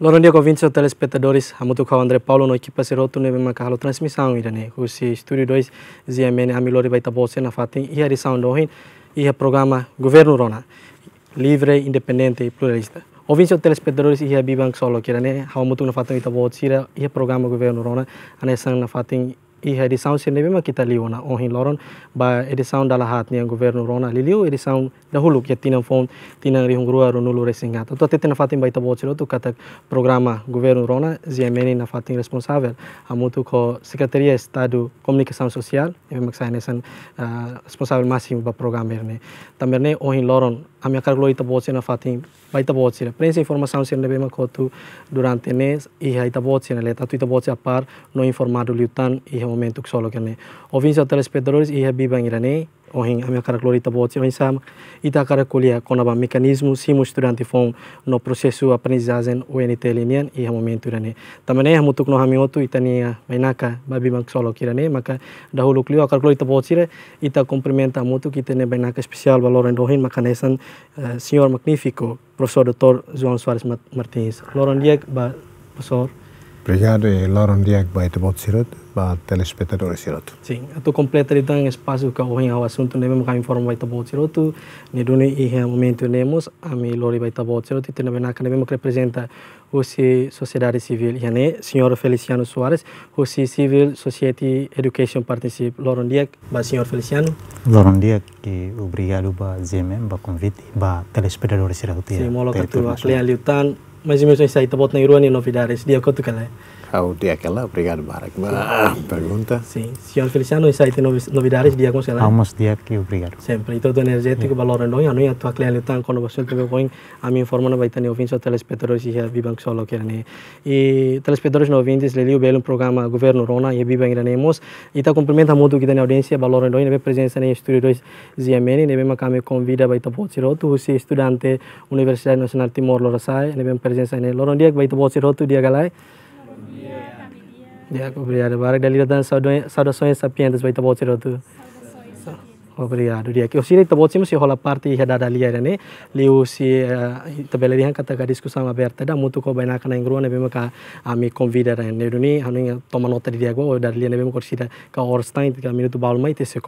dia ndia convinse o telespectadores, amutu kau André Paulo no equipa seroto nebe makahalo transmissão ida ne, kusi studio 2 ZMN amilore baita bose na fatin ia edição dohin, ia programa Governo Rona, livre, independente e pluralista. Ouvinte o telespectadores ia bibang solo kira ne, hawamutu na fatin ita bose ia programa Governo Rona, sang na fatin e edição saun nebe ma kita liu na ohin loron ba edição dala hat ni governo rona li liu edição da hulu ke tinang fon tina ri hungrua ro nulu resinga to to tetena fatin baita bochilo tu katak programa governo rona ziemeni na fatin responsável amutu ko secretaria estado comunicação sosial, e mak sainesan eh, responsável máximo ba programa erne ohin loron ami akar ita ta na fatin baita bochira prensa informação se nebe ko tu durante ne e ita bochina na leta tu ita bochia par no informado liutan e que solo kelne ovin sa tales pedroris iha bibang irane ohin ami akara klorita boci ohin sam ita com kulia mecanismo, sim, simus durante fom no processo aprendizagem UNT e iha momento irane tamane hamutuk no hami otu itania mainaka babi bang solo kirane maka dahulu klio akara klorita boci re ita cumprimenta mutuk itene mainaka especial valoran dohin makanesan nesan uh, senhor magnífico professor doutor João Soares Martins Lorandiek ba professor Obrigado, Loran Diek, baita para telespectadores sirotu. Sim, estou completamente em espaço ka ohen ao assunto nebe maka informa baita bot sirotu, ne duni ihe momento nemos, ami lori baita bot sirotu, tena benaka nebe que representa hosi sociedade civil, yane senhor Feliciano Soares, hosi Civil Society Education Partnership, loron diek, ba senhor Feliciano. Loron diek, e obrigado ba zemem, ba convite, ba telespectadores sirotu. Sim, molo katu, aklean liutan, mas imenso insight bot na iruani novidades, dia kotu kalai. Audi aquela, obrigado, Barack. Ah, pergunta. Sim, senhor Feliciano, isso aí tem novidades de aconselhar? Vamos dia aqui, obrigado. Sempre. Então, do energético, valor em doia, não é? Tua cliente está com o que põe, a minha informação vai estar em ouvintes, telespectadores e já vivem só que né? E telespectadores não ouvintes, lhe liu belo programa Governo Rona e vivem granemos. E tá cumprimenta muito que tem audiência, valor em doia, né? Presença em estúdio 2 ZMN, né? Mesmo que convida, vai estar por siroto, você é estudante Universidade Nacional Timor-Leste, né? Presença em Lorondiak, vai estar por siroto, dia galera. Jako obrigado. Maravilha da saudações sapientes vai tabot ser tu. Obrigado, Diak. Eu sei que você se rola parte e da ali era, né? Leu se tabela dia kata ka discussão aberta da muito ko baina kana ingruan be maka ami convida da ne duni anu toma nota di Diak o da ali ne be maka sida ka orstein ka minuto baul mai te se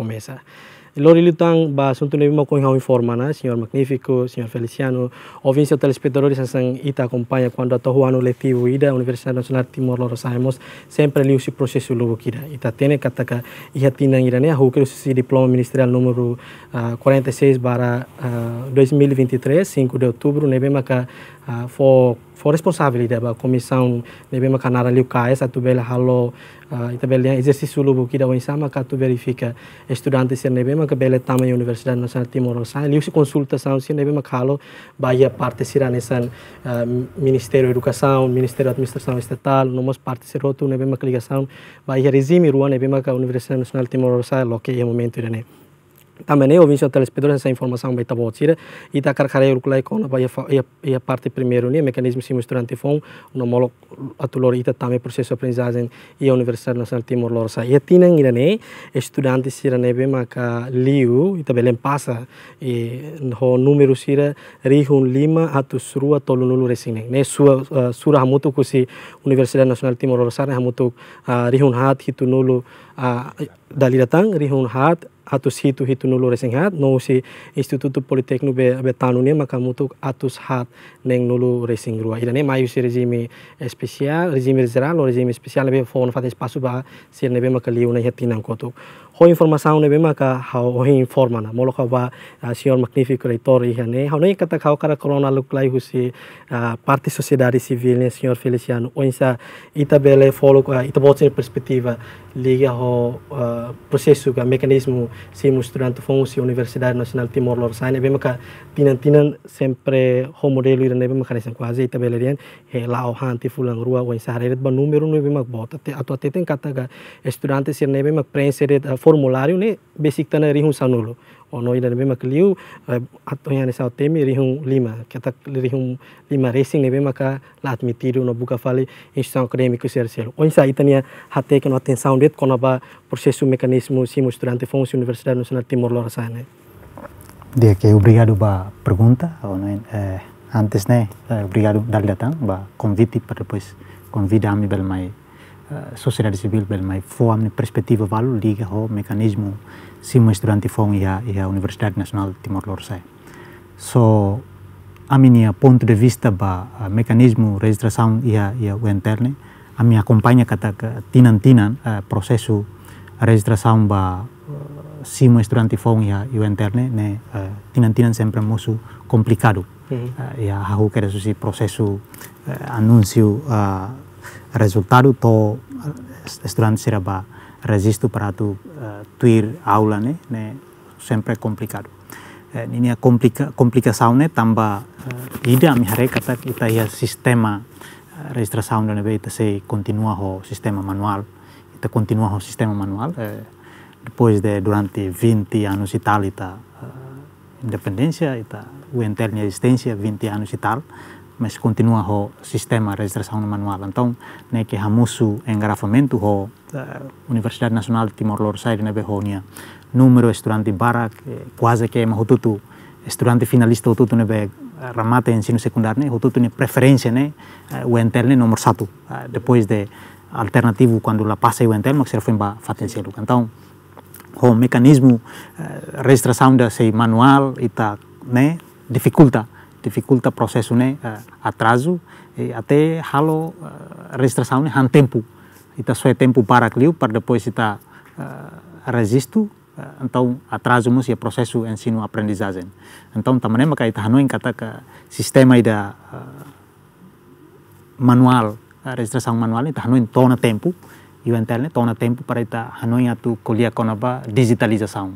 Lorilitang ba suntunay mo kung hawin na, Senhor Magnífico, Senhor Feliciano, ouvintes e telespectadores que ita acompanha quando a tohua ano letivo ida Universidade Nacional Timor Loro Saimos, sempre ali o processo logo kida. Né? Ita tene kataka iha tinang ida ne, hukir o diploma ministerial número uh, 46 para uh, 2023, 5 de outubro, nebe maka uh, for for responsibility ba komisão nebe makanara liu essa bela halo uh, ita exercício lubu que wen sama ka tu verifica estudante ser nebe maka bela universidade nacional timor oeste liu se consultação sa se nebe maka halo baia parte sira uh, ah, ministério educação ministério administração estatal no parte ser rotu nebe ligação baia regime rua nebe maka universidade nacional timor oeste loke é momento ida também eu vim ao telespectador essa informação vai estar voltida e da carcarei o culai com a parte primeiro o mecanismo sim estudante fom no molo atulor ita também processo de aprendizagem e a Universidade Nacional Timor Leste e tinha ira né estudante sira né bem maca liu e também passa e o número sira rihun lima atusrua tolunulu resine né sua sura hamutu se Universidade Nacional Timor né hamutu rihun hat hitunulu daliratang rihun hat atus hitu hitu nulu resing hat no si instituto politeknu be be tanu ne maka mutuk atus hat neng nulu resing rua ida ne mayu si rezimi spesial, rezimi rezera lo rezimi spesial be fon fatis pasu ba si ne be maka liu ne hetinang kotuk ho informação ne bema ka hau ho informa na molo ba ah, sior magnifico reitor i hane hau ne kata kau kara corona luk lai husi ah, parte sociedade civil ne senhor Feliciano oinsa itabele follow ka ah, itabotse perspectiva liga ho processo ka mecanismo se mostrando fonsi Universidade Nacional Timor Leste ne bema ka tinan tinan sempre ho modelo i ne bema ka nesen quase itabele rian he lao hanti fulang rua oinsa haret ba número ne bema bota te ato te ten kata ka estudante sir ne bema preenser formulário né basic tana rihun sanulo ono ida ne makliu kliu eh, atto yana sa temi rihun lima kata rihun lima racing ne bema ka la admitiru tiru no buka fali instituição acadêmico ser selo onsa itania hate ke no ten kono ba prosesu mekanismu simo studente fomos universidade nasional timor leste sane dia ke obrigado ba pergunta ono eh, antes ne obrigado eh, dal datang ba konviti, pa depois convidar bel mai. Eh, sociedade civil, mas foi a minha perspectiva valo liga o mecanismo se estudante foi e a, e a Universidade Nacional de Timor-Leste. So, a minha ponto de vista ba mecanismo mecanismo registração e a, e a o interno, a minha acompanha kata tinan tinan eh, processo registração ba uh, eh, estudante foi e a e o interno, né tinan tinan sempre muito complicado. Uhum. Uh, e a, a que processo anúncio Resultado to eh, estudante será resisto para tu eh, tuir aula né, né sempre complicado eh, ini komplika komplikasaune tambah eh, uh, ida mi hare kata kita ya sistema uh, registrasaun dan kita se continua ho sistema manual kita continua ho sistema manual depois de durante 20 anos e tal ita uh, independência ita UNTL existência 20 anos e tal mas continua o sistema de registração manual. Então, né, que há é muito engrafamento, a eh, Universidade Nacional de Timor-Leste, né, Behonia, número estudante bara, quase que é o tutu, estudante finalista, tutu, né, ramata ensino secundário, né, tutu, né, preferência, né, eh, o entel, né, número satu, eh, depois de alternativo, quando lá passa o que mas foi para fatencelo. Então, o mecanismo uh, registração da sei manual, está, né, dificulta dificulta processo né atraso e até halo uh, eh, restrisaunnya né, han tempo só soe é tempo para kliu para depois está uh, resisto uh, então atraso mus ya é ensino aprendizagem então tamane maka ita que kata ke sistema ida uh, manual a registração manual está hanoin tempo e o internet tona tempo para ita hanoin atu kuliah konaba digitalização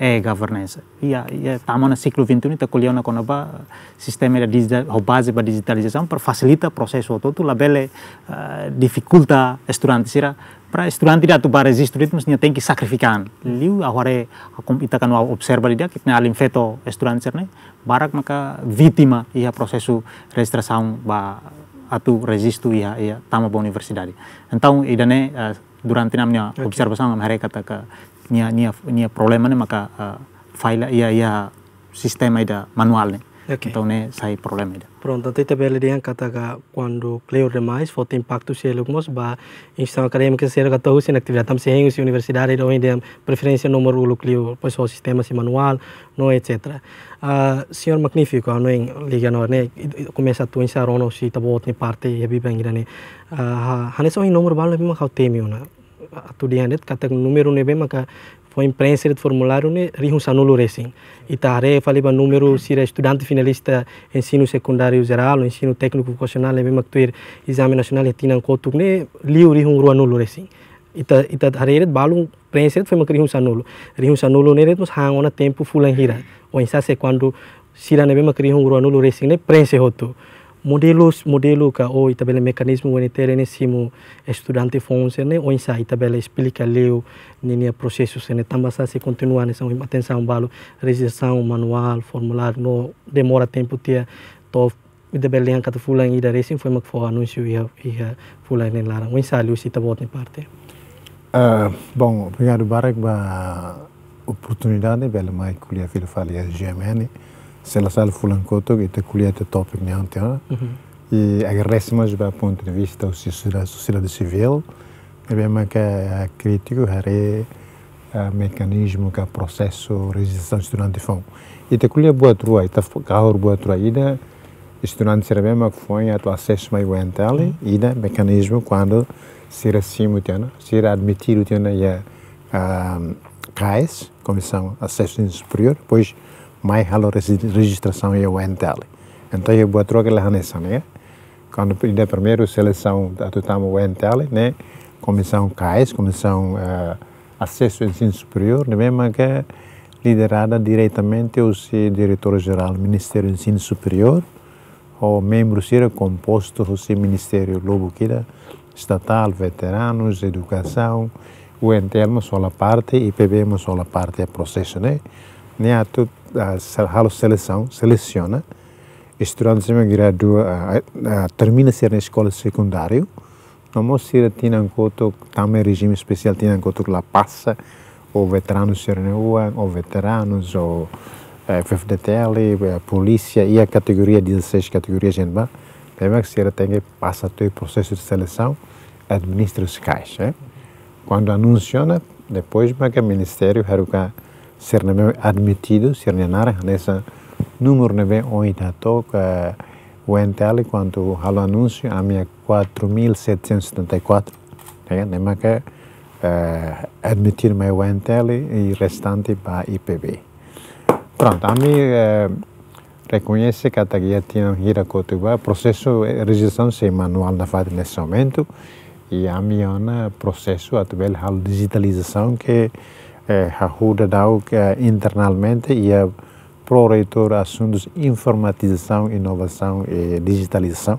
e-governance. Eh, ia, ia tamo na ciclo 21 ta kuliah na konapa sistema da digital, base ba digitalização para facilita processo todo, la bele uh, eh, dificulta estudante sira para estudante da tu bares estudantes nya tem que sacrificar. Liu ahore akum ita kan observa dia que na alim feto estudante sira barak maka vítima ia prosesu registração ba atu registro ia ia tamo ba universidade. Então idane uh, eh, durante namnya observação mereka ta nia nia nia problema ne maka uh, file ia ia sistema ida manual ne okay. então ne sai problema ida pronto te tabela dia kata ga quando cleo demais foi impacto se lucmos ba instituição acadêmica se era kata husin atividade tam se hengus universidade do ida preferência número uno cleo, pois o sistema se manual no etc uh, ah, senhor magnífico no em liga no ne começa tu ensarono se tabot ni parte hebi bangirane uh, ah, haneso em um número balo bima kau temiona atudianet que tem número neve maka foi imprensa de formulário ne rihunsa nulo racing e tare faliba número se estudante finalista ensino secundário geral ensino técnico vocacional neve maka tuir exame nacional e tinan kotuk ne liu rihun rua nulo racing ita ita hareret balung prensa foi maka rihunsa nulo rihunsa nulo ne ret mos hangona tempo fulan hira o insa se quando sira neve maka rihun rua nulo racing ne prensa hotu modelos modelo ka o itabela mekanismo monetário nesse mo estudante fonse né o insa itabele explica leu nini processo se né tamba sa se continua nessa atenção balo registração manual formulário no demora tempo tia to itabela yang kata fulan ida resin foi mak for anúncio ia ia fulan nem lara o insa leu se tabot em parte uh, bom obrigado barak ba oportunidade bela mai kulia filha falia é, Salazar Fulankoto, ite kuliete topic ni ante, mm -hmm. e agradece mais para a entrevista ao sociedade civil, é bem mais que eh, é crítico, haré eh, mecanismo que é processo resistência estudante fão. E te colhe boa trua, e te carro boa trua, ida estudante será bem que foi a tua acesso mais oriental, uhum. ida mecanismo quando se acima o teu, ser admitir o teu na a ah, CAES, Comissão Acesso Superior, pois mais halo registração é o Entel. Então eu vou trocar a nessa né? Quando a primeira seleção atutamos o Entel, né? Comissão CAIS, Comissão uh, Acesso ao Ensino Superior, né? mesmo que liderada diretamente o diretor-geral do Ministério do Ensino Superior, ou membro será composto do Ministério Lobo Quida, estatal, veteranos, educação, o uma só a parte e uma só a parte do é processo, né? né a tudo a ah, seleção, seleciona, estudantes yang gradua ah, ah, termina ser na escola secundária, não ser tinha kotok também regime especial tinha kotok lá passa ou veteranos ser ou veteranos ou eh, FFDTL, eh, polícia e a categoria 16 categoria gente ba, também que ser tem que passa todo o processo de seleção, administra os caixas, né? Quando anunciona, depois vai que é o ministério haruka ser nebe admitido, ser nenara, nessa número nebe oita toca o NTL quanto ao anúncio a minha 4774, né? Nema que uh, admitir o NTL e restante para IPB. Pronto, a minha uh, eh, reconhece que a taguia tinha gira cotuba, processo de eh, registração é manual na fase nesse momento e a minha né, processo atual digitalização que é, arruda que é internamente e é pró-reitor assuntos informatização, inovação e digitalização.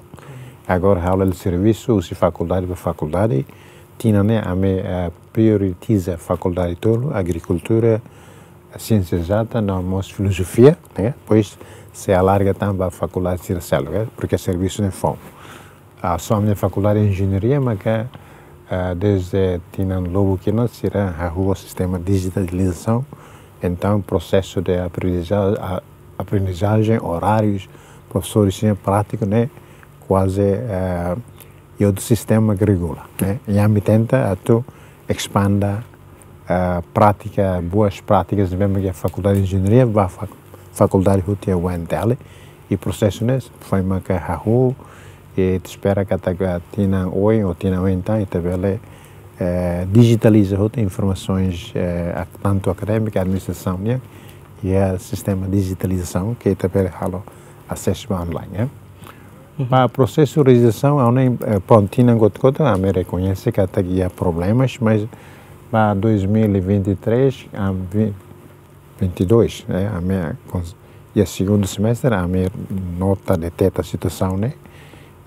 Agora aula de serviço, se faculdade para faculdade, tinha né, a me prioritiza faculdade toda, agricultura, ciência exata, não mais filosofia, né? pois se alarga também a faculdade de porque serviço não é fome. A minha faculdade de é engenharia, mas que ah, desde Tinan Lobo que será a o sistema de digitalização, então processo de aprendizagem, aprendizagem horários, professores tinham prática, né? quase uh, e sistema agrícola. Né? E a me tenta tu expanda uh, prática, boas práticas, mesmo que a Faculdade de Engenharia, a Faculdade de é o Wendele, e processo nesse, né, foi uma que a rua, e te espera que ataca tina oi ou tina oi então e te vele eh, digitaliza outras informações eh, tanto académica, administração né e é sistema de digitalização que te vele halo acesso online né uhum. para o processo de realização há eh, uma pontina gotkota a me reconhece que até que há problemas mas para 2023 a 22 né a minha e a segundo semestre a minha nota de teta situação né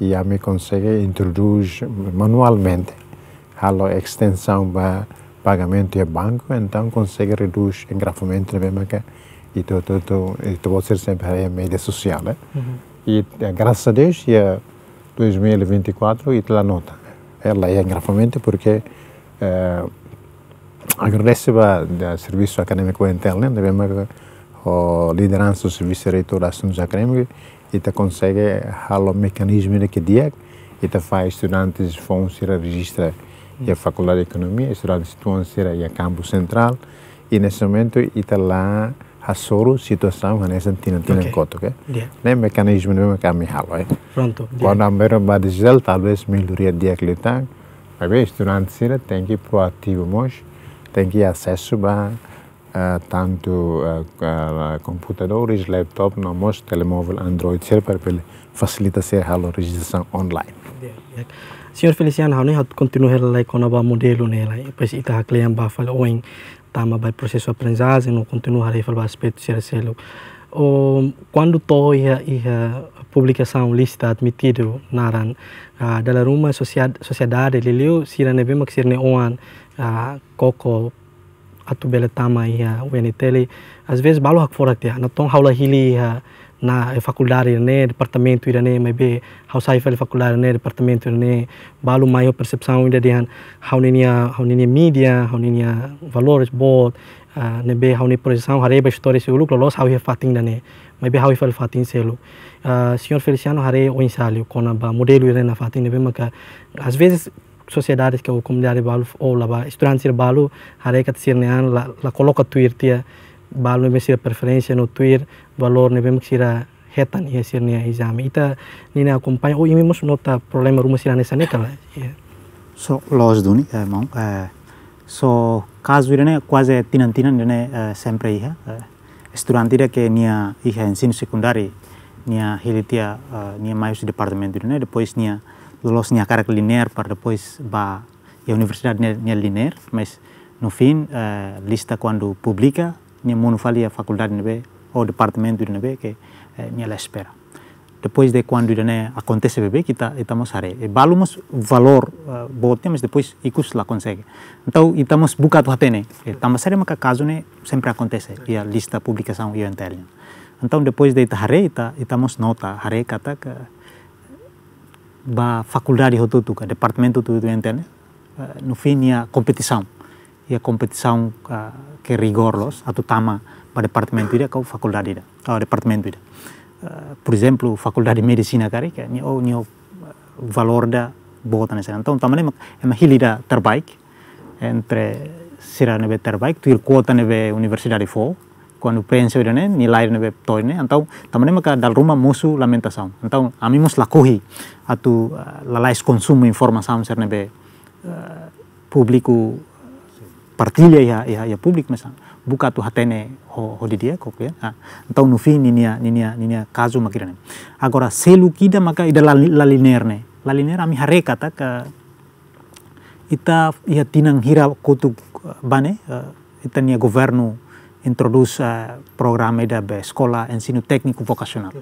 e a me consegue introduz manualmente a extensão para pagamento e banco, então consegue reduzir engrafamento na é e tu, ser sempre a mídia social. Né? Uhum. E eh, graças a Deus, em 2024, e lá nota. Ela é, é engrafamento porque eh, agradece o serviço acadêmico interno, né? a liderança do serviço de reitor de assuntos acadêmicos, ita consegue o mecanismo de que dia ita faz estudantes vão ser registrar e a faculdade de economia estudantes estão ser a campo central e nesse momento ita lá a soro situação a nessa tina tina okay. coto que yeah. nem mecanismo nem kami halo eh pronto quando yeah. amero ba digital talvez melhoria dia que lhe tá mas estudantes tem que proativo mos tem que acesso ba eh, tanto eh, eh, computadores, laptop, nomos telemóvel, Android, server, para facilitar a registração online. Senhor Feliciano, eu continuo a ela com novo modelo nela, pois cliente haklean falar, fal oen tama ba processo aprendizagem, não continua a fal o aspecto ser quando to ia ia publicação lista admitido naran uh, dalam rumah sociedade leleu sirane bemak sirne oan uh, koko atu bele tama ia UNTL às vezes balu hak fora tia na tong haula hili na faculdade né departamento ira né mas be hau sai fel faculdade né departamento né balu maio percepção ira dian hau ninia media hau valores bot ne be hau ni hare ba história se uluk lolos hau he fatin da né be hau he fatin se senhor Feliciano hare o insalio kona ba modelo ira na fatin ne be maka às vezes sociedades ke o comunidade balu ou lá estudantes balu hari kat sirnean la la coloca tuir tia balu me sira preferência no tuir valor ne bem sira hetan ia sirnea exame ita ni ne acompanha ou imimos nota problema rumo sira nessa ne kala so los duni eh, mong eh, so caso irene quase tinan tinan irene eh, sempre ia eh, estudante ke nia ia ensino sekundari nia hilitia uh, nia mais departamento irene depois nia los tinha cara linear para depois ba a universidade tinha linear, mas no fim eh, a lista quando publica, tinha monofalia a faculdade nebe ou departamento de nebe que tinha eh, la espera. Depois de quando né acontece bebê que tá estamos are. E balumos valor uh, bote, mas depois ikus lá consegue. Então estamos bucado hatene. Estamos are maka caso né sempre acontece e a lista publicação e interna. Então depois de itahare, ita, itamos nota, hare kata ba faculdade rotutuca, departamento tudo entende? Eh? No fim, a competição. E a competição que rigoros, a tama para departamento ida, com faculdade ida, ao departamento ida. Por exemplo, faculdade de medicina, cara, que é o valor da bota Então, também é uma hilida terbaik, entre será neve terbaik, tu ir quota neve universidade for, quando penso irene ni lair ne bep toine antau tamane maka dal rumah musu lamentação antau ami mus lakuhi atu eh, lalais consumo informação ser ne be eh, publiku eh, partilha ya ya ya publik mesam buka tu hatene ho ho di dia kok ya antau no fim ninia ninia ninia caso makirane agora selu kida maka ida laliner ne laliner ami hare kata ka ita ia tinang hira kutuk bane ita nia governo introduce uh, da escola sekolah ensino técnico vocacional.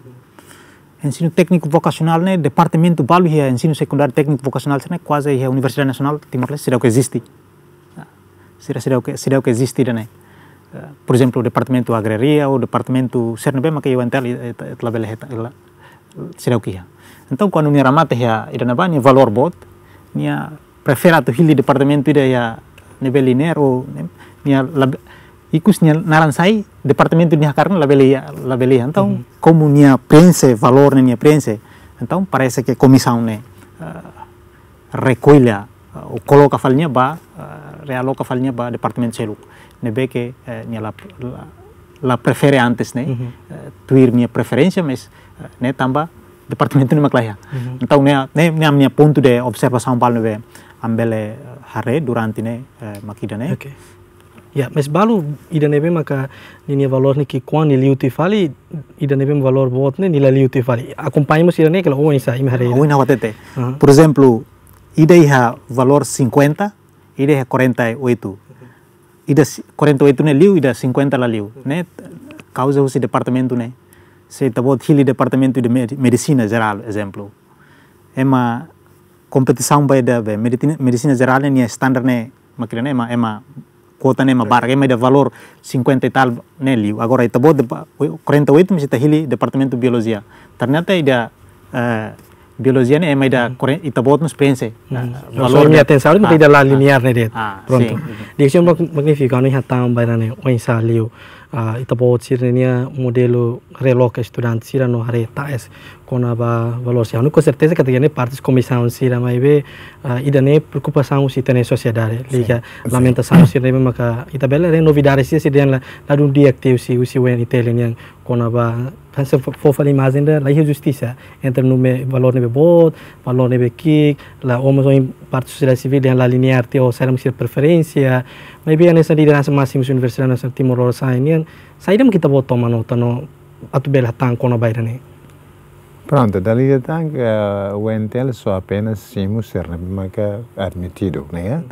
Ensino técnico vocacional, né, departamento balu hier ensino secundário técnico vocacional, né, quase hier Universidade Nacional Timor Leste, será que existe. Ah, será, será que será que existe, né? Ah, por exemplo, o departamento agraria ou o departamento CERNB, mas que eu entendo, eh, eh, ela bela eh, será que é. Então, quando minha ramata ia iranaba, minha valor bot, minha prefera tu hili departamento ida a nível linear ou né, minha ikus naran departamento departemen Jacarna la belia la belia então uhum. como komunia prensa valor nenia prense então parece que a ne uh, eh, recolha uh, eh, coloca ba uh, eh, realoca ba departemen celuk nebe beke uh, la, la, la prefere antes né uh, mhm. tuir nia preferensia mes uh, né tamba departamento nima klaya uhum. então ne ne nia nia pontu de observação pal nebe ambele hare durante ne uh, makida ne Ja, mas balu ida nebe maka nini valor ni kikuan ni liu tifali ida nebe valor bot ne nila liu tifali. Acompanhamos ida ne que lo oin sa imare. Oin na batete. Por exemplo, ida iha valor 50, ida iha 48. Ida 48 ne liu ida 50 la liu, ne? Causa husi departamento ne. Se tabot hili departamento de medicina geral, exemplo. Ema competição bai da medicina geral ne standard ne makirane ema ema kuotanema bargema de valor 50 e tal neliu. Agora ita de 48 e mesita hili departamento biologia. Ternyata ida uh, biologia ne ema ida kore ita bod nos pense. Ah, valor mi atenção ah, ida la ah, linear ne det. Ah, Pronto. Dicção magnífica no hatam bairane o insaliu. Uh, ita bod sirnia modelo reloca estudante sirano hare conava valores. A única certeza que tem partes partis se irá mais ver e daí si se tem liga lamentação si irá maka ita bela é la se se tem lá lá um dia que se o se o em tele nem conava pensa fofa imagem da lei justiça entre no valor nebe bot valor nebe kick la homens em parte sociedade civil tem ya la linear te ou será preferencia, preferência mas bem nessa liderança máxima universidade nacional Timor Leste ini saya kita bot tomano tano Atu bela tang kono bairane Pronto, Dalai Tang uh, eh, Wentel so apenas simus maka admitido, né? Mm.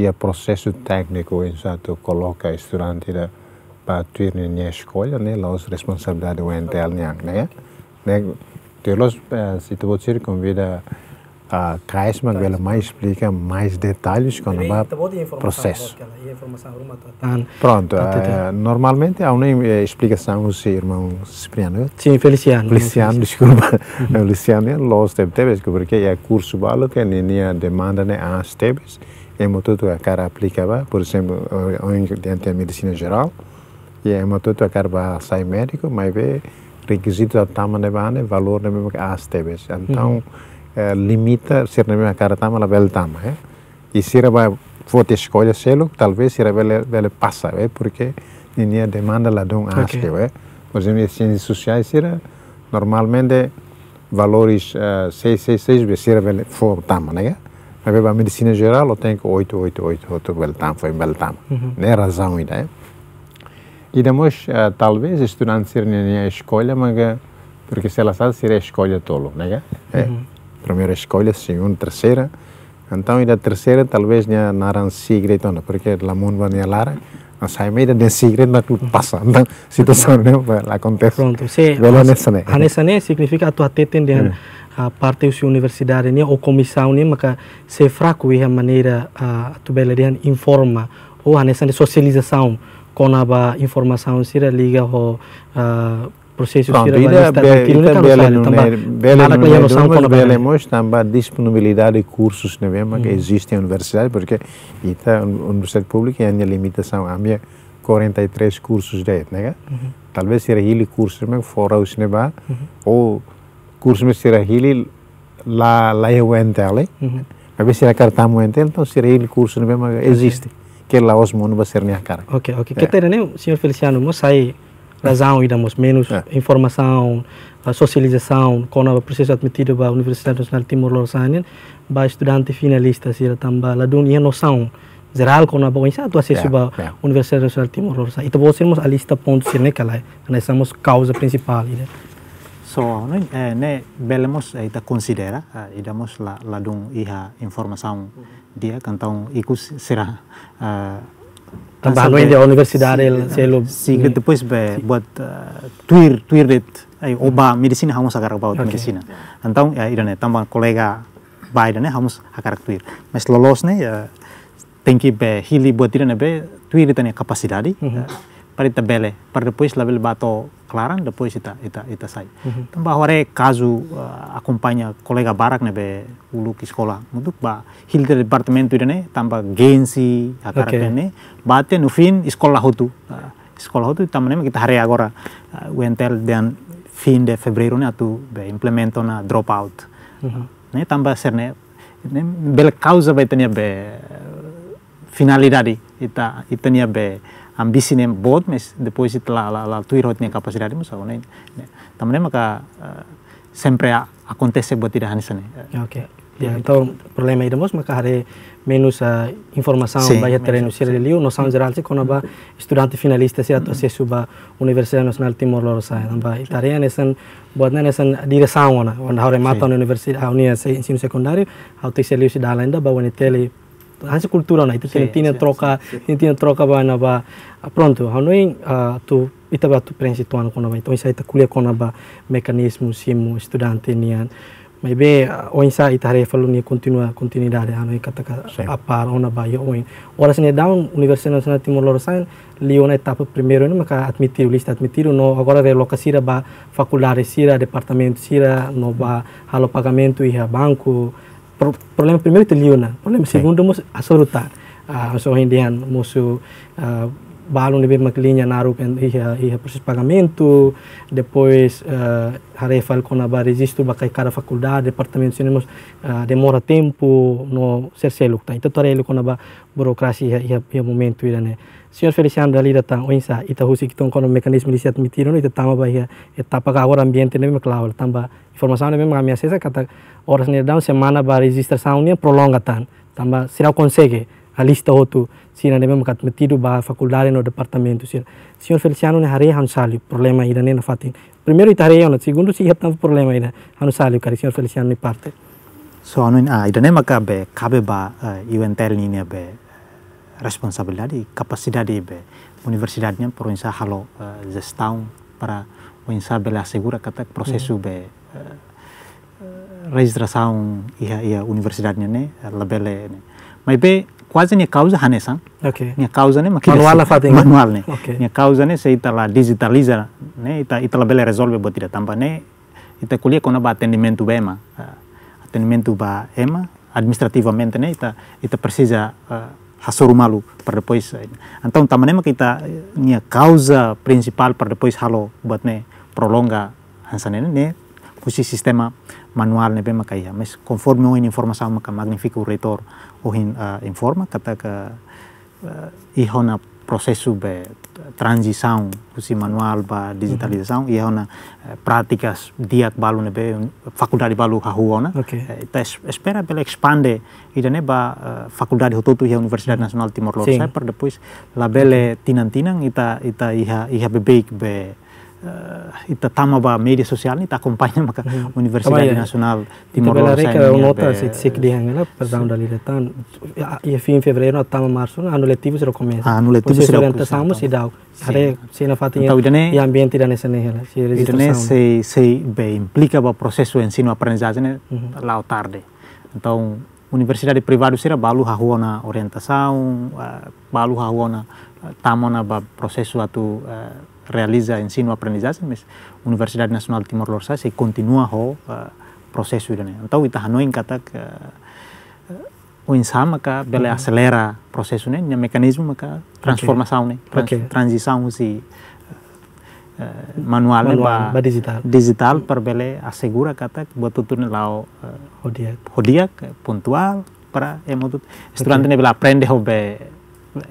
Ia processo técnico em sato coloca estudante da partir na escolha, né? Los responsabilidade Wentel, né? Né? Te uh, se tu convida a Caixa ela mais explica mais detalhes quando vai processo. Mm, pronto, normalmente há uma explicação o irmão Cipriano. Sim, Feliciano. Feliciano, desculpa. Feliciano é los tebes, porque é curso balo que nem demanda nem as tebes. É muito a cara aplicava, por exemplo, dentro da medicina geral. E é muito a cara vai sair médico, mas vê requisitos da tamanho valor da mesma as tebes. Mm. Então, uhum. Eh, limita Sirnabim Hakaratama Labeltama. É? Eh. E Sira vai, vou te escolher selo, talvez Sira vai passa, é? Eh, porque ninguém demanda lá de um okay. é? Os ciências sociais, Sira, normalmente, valores uh, 666 vezes Sira vai for tama, né? Mas a medicina geral, eu tenho 888, outro beltama, foi beltama. Uhum. Não é razão ainda, é? E depois, uh, talvez, estudantes Sira não escolha, mas porque se ela sabe, Sira escolha tolo, né? É? Uhum primeira escolha, segunda, terceira. Então, e da terceira, talvez não naran segredo, porque a mundo não lara, a saída de segredo não passa. Então, situação não né, acontece. Pronto, se né? Ah, né significa a tua né hum. a parte da universidade né ou comissão né maka se fraco e é a maneira a tu bela né, informa ou anesane socialização com a informação se liga ou... Ah, Processo Bela né, é a é é é disponibilidade de cursos na né, mesma que hum. existem na universidade, porque a universidade pública tem a limitação, a e 43 cursos de né? Uhum. Talvez seja ele curso mas fora o cinema, uhum. ou curso mas será ele lá lá é o entele, talvez né? uhum. será cartão o entele, então será ele curso na que existe, que lá os monos vai ser minha cara. Ok, ok. Que terá nem senhor Feliciano, mas razão e damos menos é. informação, socialização, quando o processo admitido para a Universidade Nacional Timor-Leste, para estudantes finalistas, e também ladun e noção geral quando a é isso é do acesso é, para a Universidade Nacional Timor-Leste. Então, você temos a lista pontos, né, que lá, nós né, somos causa principal. Né? So, ne, né, eh, ne né, belemos eh, ita considera, uh, eh, idamos la, e a informação uhum. dia cantão e sirah uh, Tambah lagi Universidad del Cielo. Sí, que después be buat eh, tuir tuir det ay oba medisin hamus agar baut medisin Antau ya irane tambah kolega Biden hamus agar tuir. Mes lolos ne ya you be hili buat irane be tuir itane kapasitas mhm. ya, pari tabele para depois label bato de depois ita ita ita sai -hmm. então kasu kazu uh, eh, akompanya kolega barak nebe ulu ki sekolah untuk ba departemen tu dene tamba gensi akar okay. bate nufin fin sekolah hotu uh, eh, sekolah hotu tamane kita hari agora uh, eh, wentel dan fin de febrero ne atu be implemento na drop out -hmm. ne tamba serne ne bel kauza be tenia be finalidade ita nia be ambisi nem bot mes depois ita la la la tuirot nia kapasidade mo sauna ne tamane maka eh, sempre a, acontece buat tidak hanisa ne ya, oke ya então problema mos maka hare menos a informação Sim, vai terreno se reliu no são geral se conaba estudante finalista se ato se suba Universidade Nacional Timor Leste tamba itaria nesen buat nesen direção ona ona hore mata na universidade a unia se ensino secundário ao te se liu se dalenda ba wanitele 한식 na itu tiene iya, tiene iya, troca iya. tiene tiene troca ba na ba ah, pronto hanoi ah, tu ita ba tu prensi tuan kona ba ito isa ita kuliah kona ba mekanismu simu estudante nian maybe ah, oin sa ita hare ni continua continuidade hanoi kata ka apa, ona ba yo oin ora sine down universitas Timur timor leste liona etapa primero ni maka admitir lista admitir no agora lokasira ba fakulare sira departamento sira no ba halo pagamento iha banku problema primeiro italiana, problema segundo é. a soruta, a ah, sua indiana, moço balon lebih maklinya naru pen iha iha proses pagamento depois uh, eh, tarefa com a registro bakai cada faculdade departamento cinema uh, demora tempo no ser seluk tá então tarefa com a burocracia iha iha momento ira né senhor Feliciano dali datang tá, oinsa ita husi kitong kono mekanisme lisi at mitiro né? ita tama tá, ba iha etapa tá ka agora ambiente ne meklawal tamba informação ne né? mesmo minha acessa kata horas ne né? down semana ba registração ne prolonga tan tamba será consegue a lista hotu sina nebe makat metido ba faculdade no departamento sina senhor Feliciano ne hare han um sali problema ida ne na fatin Primero ita hare ona segundo si hatan problema ida han um sali kari senhor Feliciano ni parte so um, anuin ah, a ida ne be, kabe ba eventel iwentel ni ne be responsabilidade capacidade be universidadnya provinsa halo zestau, eh, zestaun para provinsa bela segura kata prosesu be uh, registração ia e a e universidadnya ne labele ne mape be quasi ni hanesan. san okay. ni causane ma manual fa tinga manual ne okay. ni causane se itala digitaliza ne ita itala bela resolve tidak tambah ne ita kuliah kona ba atendimento bema uh, atendimento ba ema administrativamente ne ita ita precisa uh, hasoru malu para depois então também ma makita ni causa principal para depois halo buat ne prolonga ini ne kusi sistema manual ne pe makaya mas conforme o informa maka magnifica o reitor o in uh, informa kata ka uh, ihona prosesu be transisaun kusi manual ba -hmm. iho ihona uh, pratikas diak balu ne be balu hahuona okay. uh, es- espera bela expande ida ne ba uh, faculdade hototu e universidad universidade Nasional nacional timor leste per depois labele tinan-tinan ita ita iha iha bebeik be Eh, ita tama ba media sosial ni ta acompanha maka mm. nasional timur laut timor leste ita eh, bela nota se se que hangala para dar dali letan ya, ya fim fevereiro na tama março ano letivo será começa ano letivo será começa samos se dau are se na fatinha e ambiente da nessa nela se itane se se be implica ba processo ensino aprendizagem mhm. né lá tarde então universidade privada será balu hahua na orientação eh, balu hahua na tama ba processo atu uh, realiza ensino aprendizaje, mas Universidade Nacional Timor-Leste se continua eh, eh, o uh, processo nih Então kita hanoi kata que o insama ka bela uhum. acelera processo ini, nya mekanisme maka transformação okay. trans, okay. transição si uh, eh, manual, manual ba, digital digital per bela assegura kata buat tutun lao uh, hodiak hodiak puntual para emotut okay. estudante ne bela aprende be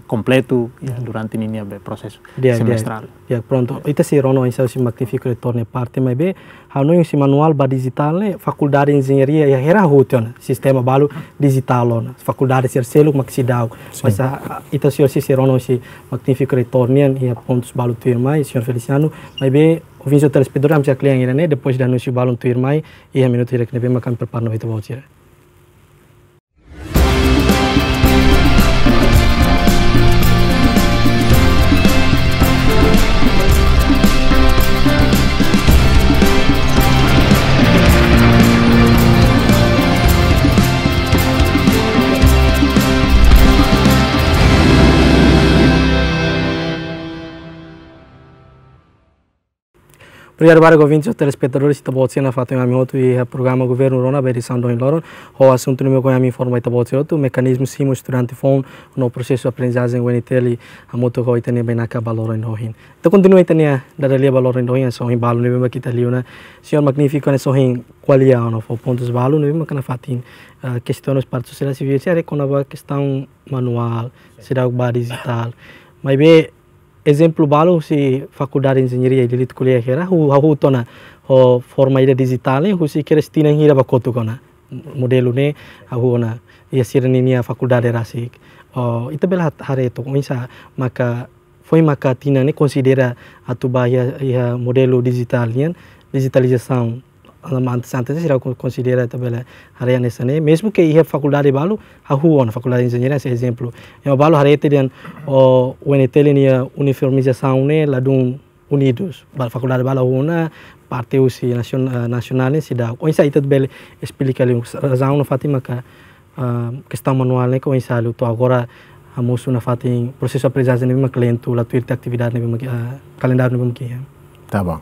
completo yeah. durante l'inia be proses yeah, Ya, Yeah, pronto. Yeah. si rono in si magnifico le torne parte mai be hanu yung si manual ba digitale faculdade engenharia ya e hera hution sistema balu digitalon faculdade ser seluk maksidau masa ite si si si rono si magnifico le ya pontus balu tuir mai senhor Feliciano mai be ovinso telespedor am si akliang irene depois e danu si balu tuir mai ia minuto irene be makan perpano ite voucher. Primeiro, ouvintes e telespectadores, está bom na Fátima Mioto e o programa Governo Rona, Berição do Enloron. O assunto meu com a minha informa está bom o mecanismo sim, estudante fom no processo de aprendizagem UNTL, a moto que eu tenho bem na cabalora em Rohin. Então, continue a dar ali a valor em Rohin, só em balo, não é aqui está ali, né? Senhor Magnífico, né, só em qualia, não foi pontos balo, não é que na questão questões para é a sociedade civil, se é que questão manual, será o bar digital, mas bem, exemplo balo si faculdade de engenharia de kuliah kira hu hu tona ho forma ida digital hu si kristina ngira ba kotu kona modelu ne hu ona ia sirani nia rasik o ita bela hare to misa maka foi maka tina ne considera atu ba ia, modelu digital nian digitalisasi අන්තසන්තේ සිරව considera também área nessa né mesmo que ia faculdade balu a rua na faculdade de engenharia esse exemplo eu balu área teria o nia uniformização né ladum unidos bal faculdade bala una parte usi nacional nacional se dá o insa itat bel explica lhe razão no fatima ka questão manual né com insa agora a moço na fatim processo aprendizagem mesmo cliente la tua atividade mesmo calendário mesmo que tá bom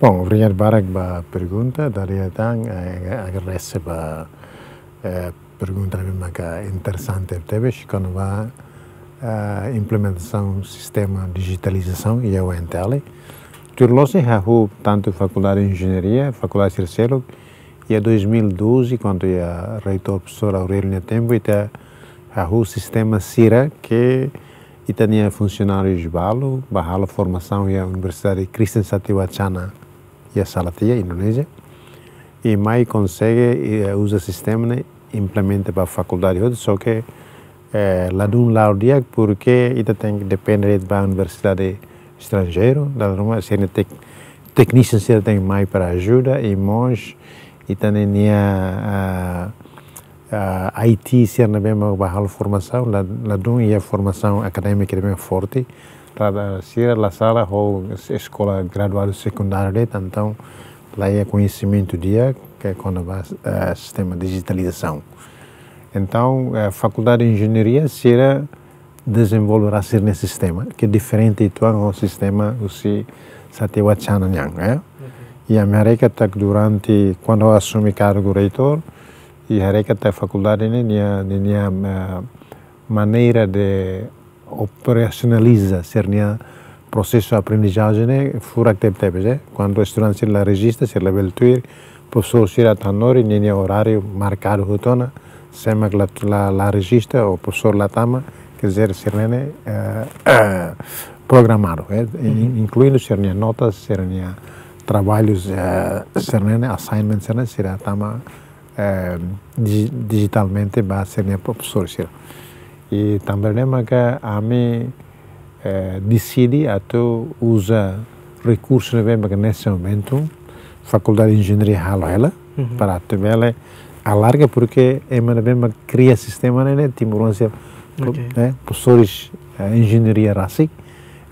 Bom, obrigado, Barak, pela pergunta. Daria tang, eh, agradeço a eh, pergunta que é interessante. Teve quando vai a eh, implementação do sistema de digitalização e a UNTL. Turlose Rahu, tanto Faculdade de Engenharia, Faculdade de Circelo, e a 2012, quando a reitor professor Aurélio Netembo, e Rahu Sistema CIRA, que tinha funcionários de Balo, Bahala Formação e a Universidade Cristian Satiwachana Salatia, indonésia e mais consegue usar eh, usar sistema e implementa para a faculdade. Só que eh, lá de um lado, porque ita tem que depender da universidade estrangeira, da Roma, se ele tem tecnicians tem mais para ajuda, e mais, e também a IT, se bem uma formação, lá, lá de um, e a formação acadêmica também é forte, Sierra La Sala ou escola graduada secundária de então lá é conhecimento dia que é quando vai uh, sistema de digitalização então a faculdade de engenharia será desenvolverá ser nesse sistema que é diferente do um sistema o se o chananyang é né? e a mereka está durante quando eu assumi cargo reitor e mereka tak faculdade nem nem eh, maneira de operacionaliza CERNIA processo de aprendizagem né? furak tep tepes, eh? Né? quando estudanțele registă, se rebeltuiri, profesorul și ratanori, nenia orari marcar hutona, semak la, la, la registra o professor la tama, quer dizer, CERNIA uh, programado, eh? uhum. incluindo CERNIA notas, CERNIA trabalhos, ser eh, CERNIA assignments, CERNIA tama digitalmente, ba CERNIA professor, CERNIA e também maka ami eh, decide atau usa recurso nebe maka nesse momento faculdade de engenharia haloela uhum. para atau bela alarga porque é mana bem cria sistema né timuransia okay. né professores eh, engenharia rasik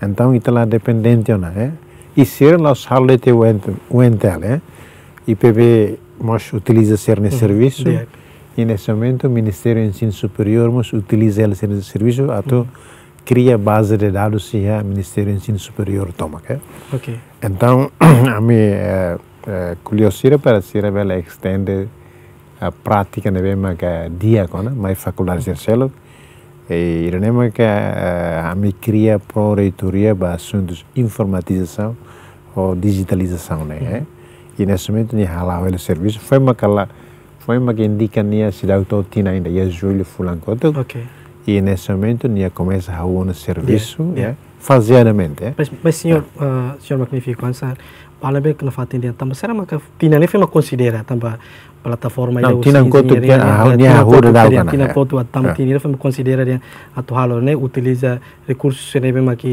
então está lá dependente ou não é e ser nós halete o entel é IPB nós utiliza ser nesse serviço yeah e nesse momento, o Ministério do Ensino Superior utiliza nesse serviço a tu cria base de dados que o Ministério do Ensino Superior toma. Okay? Então, a minha eh, para eh, curiosidade para ser ela estende a eh, prática na mesma que diácono, mas faculdade de celo. E iremos que a mim cria pro reitoria para assuntos informatização ou digitalização, né? E nesse momento, eu ralava o serviço. Foi uma aquela... Cala foi uma que indica nia se dá autotina ainda ia julho fulan coto okay. e nesse momento nia começa a um serviço yeah. yeah. É, faseadamente yeah. É. mas, mas senhor yeah. É. uh, senhor magnífico ansa ah, palambe que não faz atender também será que tinha nem foi uma considera também plataforma não tina kotu ken a nia hura dal kana tina kotu é. atam é. tina fa me considera dia atu halo ne né? utiliza recursos ne bema ki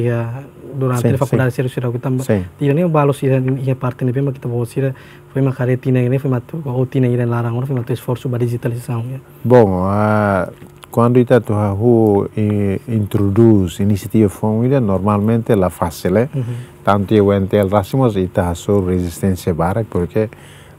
durante a faculdade ser sira kita tina ne balo sira ia parte ne bema kita o sira foi ma kare tina ne foi matu o tina ira larang ora foi matu esforço ba digitalização né? bom a ah, quando ita tu eh, introduz iniciativa família normalmente la fácil. Né? Uhum. tanto eu entel racimos ita tá so resistência barak porque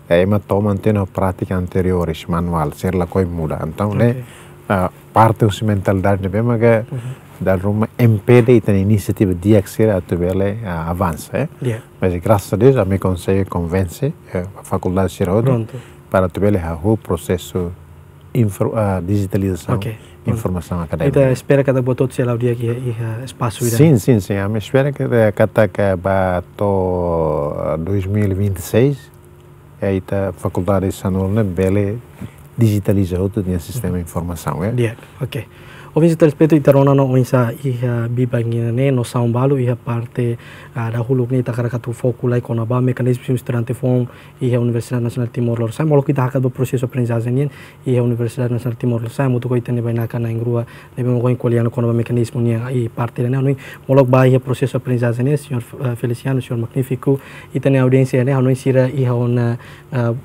é eh, estou mantendo a prática anteriores manual ser la coi muda então okay. né uh, parte os mentalidade de bem que da Roma impede a iniciativa de axer a tu uh, eh, avança eh? yeah. mas graças a Deus a me consegue convence uh, a faculdade de Chirodo para tu bele a o processo infra, uh, digitalização okay. informação acadêmica. Então, espera que botou se lá dia que espaço ida. Sim, sim, sim. Eu espero é que até que bato 2026 é, eita tá, faculdade sanol na bele digitalizou tudo nesse sistema de informação, é? Yeah, ok. Ovinsi rispetto itarona no onisa iha bibangina ne no sambalu iha parte ah, dahulu ni fokus lagi kona ba mekanisme studente fom iha Universidad Nasional Timor Leste molo kita hakat do proses aprendizaje ni iha Universidad Nasional Timor Leste mo to ko itani baina kana ingrua ne mo ko inkoliano kona ba mekanisme ni i ah, iya, parte ne no nah, molo ba iha proses aprendizaje ni senhor ah, Feliciano senhor Magnífico itani audiencia ne no sira iha iya, ona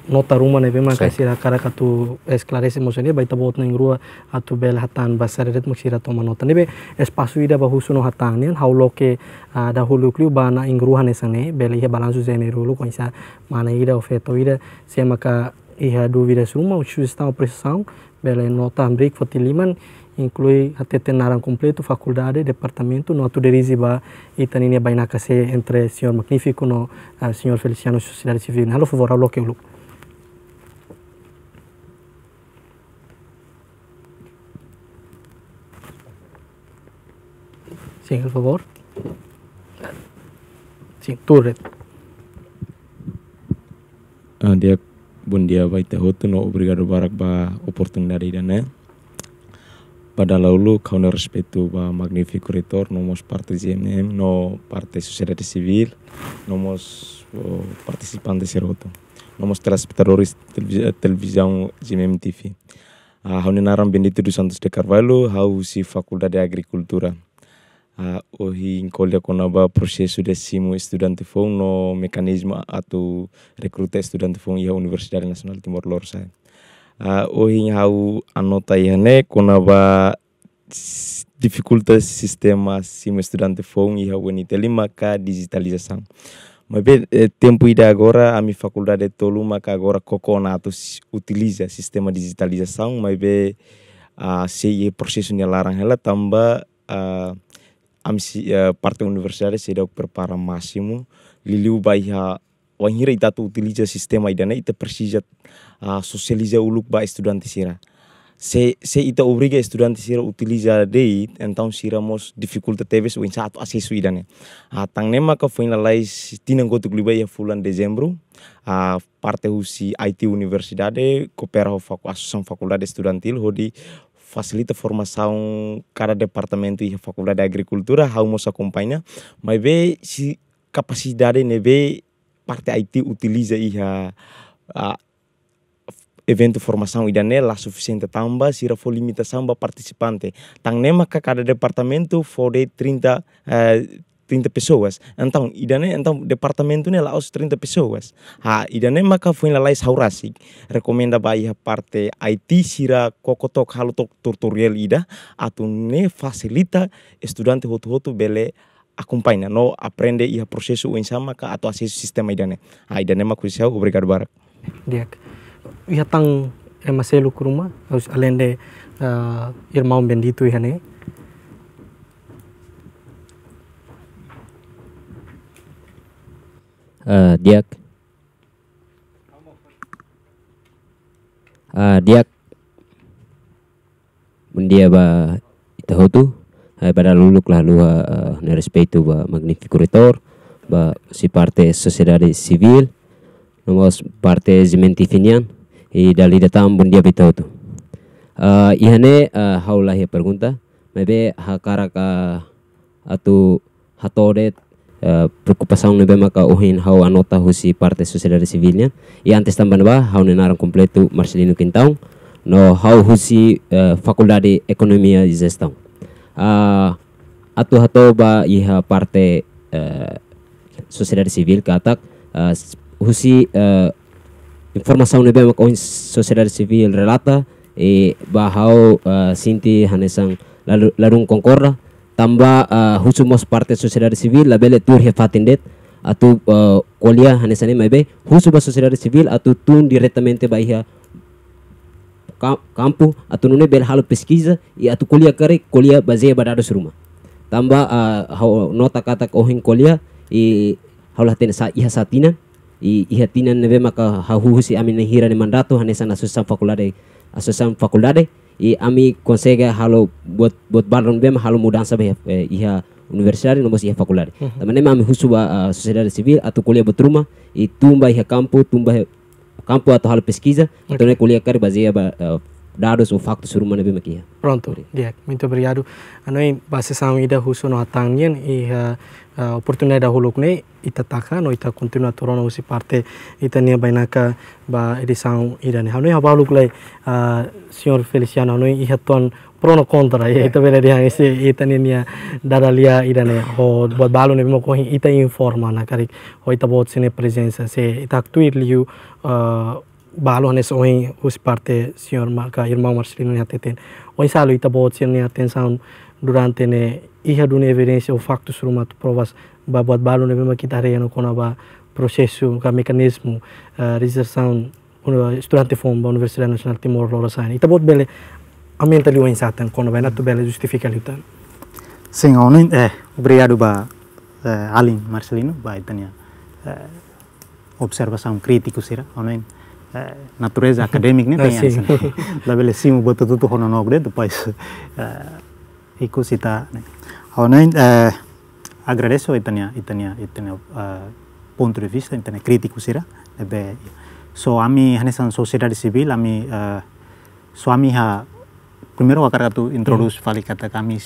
nota ruma ne bema kasira karakatu esclarecemos ne baita bot ne ingrua atu bel hatan basare adet musira to manota nebe es pasuida ba husuno hatang nian haulo ke da hulu kliu ba na ingruhan esane bele ia balanço zeme rolo coisa mana ida ofeto ida sema ka ia dúvida suma o chus está opressão bele nota ambric fotiliman inclui até tenaran completo faculdade departamento no atu derisiba itanine bainaka se entre senhor magnífico no senhor Feliciano sociedade civil halo favorável que o sin el favor, sin turret. Uh, ah, dia bun dia baik te hotu no obrigado barak ba oportunidade dana. Pada eh? kau no respeito ba retor no mos parte GMM eh? no parte sociedade civil, no mos oh, participante seroto. No mos telespectadores eh, televisão GMM TV. Uh, ah, hau naram bendito dos Santos de Carvalho, hau si Faculdade de Agricultura uh, ohi kolya konaba proses de simo student fong no mekanisme atau rekrute student fong ia universitas Nacional Timor Lor sa. Ah, ohi hau anota ba konaba dificulta sistema simo estudante fong ia UNITELI maka ka Mas bem, eh, tempo ida agora a minha faculdade tolu maka mas agora atau utiliza sistema de Mabe mas uh, se o e processo larang ela tamba uh, amsi uh, e, parte universale se deu prepara máximo liliu baiha wanhira ita tu utiliza sistema idana ita persija uh, sosializa uluk ba estudante sira se se ita obriga estudante sira utiliza dei entau sira mos dificulta teves o insato acesso idane uh, tang nema ka foi lalai tina gotu liba ya e fulan dezembro a uh, parte husi IT universidade coopera ho sang associação faculdade estudantil hodi facilita a formação cada departamento e faculdade de agricultura, how nos acompanha, mas vê se capacidade né vê parte IT utiliza e a, a evento formação e danela suficiente se sira for limitação para participante. Tang nem ka cada departamento for de 30 eh, 30 pessoas. Então, idane, então departamento nela aos 30 pessoas. Ha, idane maka foi lá haurasi. Recomenda bai baia parte IT sira kokotok halotok tutorial ida atau ne facilita estudante hotu-hotu bele acompanha, no aprende ia a processo o ensama ka atau acesso sistema idane. Ha, idane maka kuisa obrigado barak. Diak. Ia tang emaselu kuruma, harus alende uh, eh, irmão bendito ihane. uh, Diak uh, Diak Mendia ba itu tu Hai pada luluk lah lu uh, eh, itu ba magnificuritor ba si parte sosiedade civil nomos parte zimentifinian I dali bun dia bitau tu uh, eh, ihane uh, haula pergunta mebe hakara ka atu hatoret Uh, eh, preocupação no bema ka ohin hau anota husi parte sociedade civilnya e antes também há um enarão completo Marcelino Quintão no há husi uh, eh, faculdade economia e gestão a ah, atu hato ba iha parte eh, sociedade civil ka atak uh, ah, husi uh, informação no bema que ohin sociedade civil relata e ba sinti hanesang lalu, lalu concorda tamba uh, eh, husumos parte sosial civil labele tur hefatindet atu uh, eh, kolia hanesane khusus husuba sosial civil atau tun diretamente baia kampu atau nune bel halu peskiza i atu kuliah kare kuliah baseia badado suruma tamba uh, eh, hau nota kata ohin kuliah i haulah tena sa iha satina i iha tinan nebe maka hau husi amina hira ne mandato hanesana asosiação fakulade asosan fakulade i ami konsega halo buat buat baron bem halo mudah sabe ya iha universitas nomor ia fakultas. Mhm. Tapi nih ami khusus buat eh, sosial civil atau kuliah buat rumah itu mbah iha kampu tumbah kampu atau hal peskiza itu nih kuliah kari bazia eh, dados o facto sur mana bima kia pronto dia beri obrigado anoi baseção ida huso no atangien e uh, da huluk ne ita taka no ita continua torona usi parte ita nia bainaka ba edição ida ne anoi habaluk lai uh, ah, senhor Feliciano anoi ihaton prono kontra ya ita bela dia isi ita nih nia dadalia ida ho buat balu nih mau kohin ita informa na karik ho ita buat sini presensa se ita aktuir liu ah, बहाल होने oin us parte पार थे irma का इरमा oin नहीं ita थे वैसा आलू इतना durante ne iha dun evidence o factus rumah tu provas babat balu ne bema kita hari kona ba prosesu ka mekanisme uh, research sound studente form ba universitas Nacional Timor Leste ita bot bele amel tali oin satan kona ba na tu bele justifica tan sing onin eh obrigado ba eh, Alin Marcelino ba itania eh, observação crítico será onin natureza akademik ni tem essa. Lá bele simu botou tutu hono no iku sita. e cosita. Aonde eh, agradeso itania itania itania eh, punto de vista, itania kritiku sira. Ebe so ami hanesan sosiedade civil ami eh, suami ha primero akar katu introduce fali mm. kata kami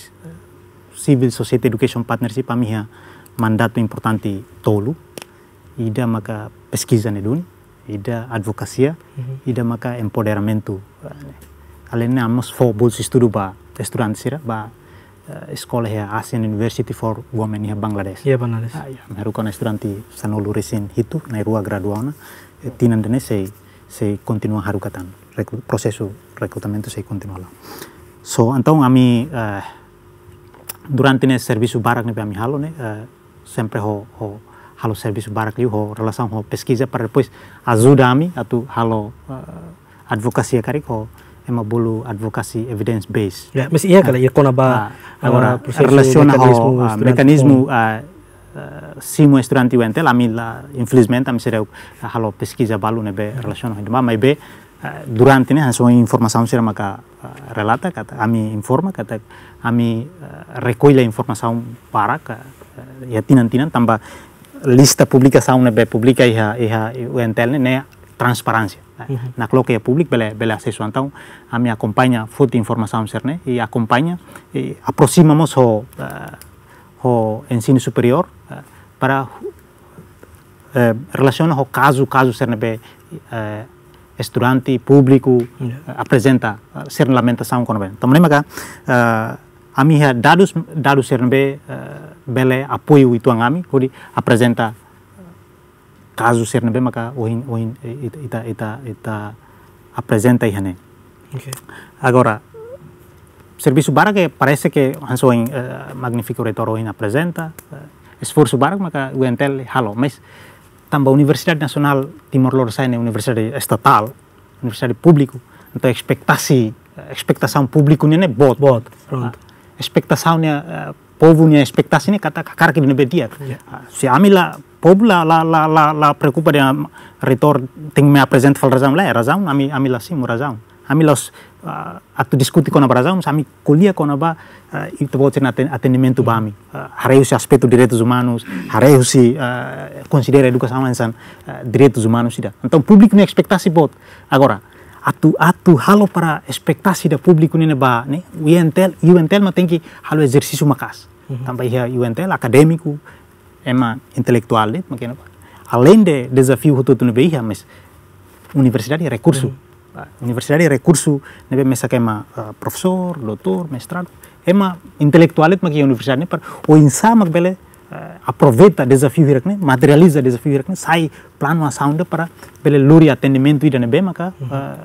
civil society education partnership ami ha mandato importante tolu ida ya maka pesquisa ne duni ida mm-hmm. ida maka empoderamento. amos fo bolsi studu ba estudante sira ba eh, sekolah ya Asian University for Women ya Bangladesh. Iya Bangladesh. Ah, ya, merukan estudanti sanolurisin itu na rua graduana e, tinan dene se se continua harukatan prosesu rekrutamento se continua la. So antong ami uh, eh, durante ne servisu barak ne ami halo ne uh, sempre ho ho halo serviço ho relação ho pesquisa para depois ajudar-me tu halo uh, eh, advocacia é uma bolo advokasi evidence based ya mas iya kala ah, iya kona ba ah, ah, agora eh, relaciona ho mecanismo eh, simu estudante wente la mi la infelizmente am sereu halo pesquisa balu nebe relaciona hidma mai be durante ne hanso informasaun sira maka relata kata ami informa kata ami recoila informasaun para ka ya tinan tinan tambah lista publicação né publica iha iha o entel né transparência na clock é público bela bela acesso então a minha acompanha fut informação cerne e acompanha e aproximamos o eh, o ensino superior eh, para eh, relacionar relaciona o caso caso cerne be estudante público apresenta uh, lamentação com bem também maga uh, a minha dados dados cerne be bele apoio angami, kodi, apresenta caso ser nebe maka ohin ohin e, e, e, ita ita ita, ita apresenta ihane. Okay. Agora serviço barra parece que hanso ohin uh, eh, magnifico retoro ohin apresenta uh, eh, esforço bara maka uentel halo, mes tamba Universidade Nasional Timor Leste ini universidade estatal, universidade Publiku, então ekspektasi ekspektasaun publiku nene bot. Bot. Pronto. Uh, eh, ekspektasaunnya povunya ekspektasi ini kata kakar ke dunia bedia iya. ah, Si se ami la pobla la la la la preocupare dengan retor ting mea present fal razam la ya, razam ami ami simu sim razam ami los ah, atu discuti kona razam sami colia kona ba ah, itu voce na atendimento ba ami uh, hmm. hareus diretus direitos humanos hmm. hareus uh, considera educação insan uh, direitos humanos ida então público ne ekspektasi bot agora atu atu halo para ekspektasi da ini nene ba ne UNTEL UNTEL ma tengki halo eksersisu makas mm -hmm. também é ya UNTEL akademiku ema intelektual né ma apa, alain de desafiu hutu tu nebe ya, mas rekursu mm -hmm. uhum. universidade rekursu recurso be mesa kema uh, e, profesor doktor mestrado ema intelektual ma makin universidade né par o insa mak bele uh, e, aproveita desafio virakne materializa desafio virakne sai plano a sound para pele luri atendimento ida be maka uh,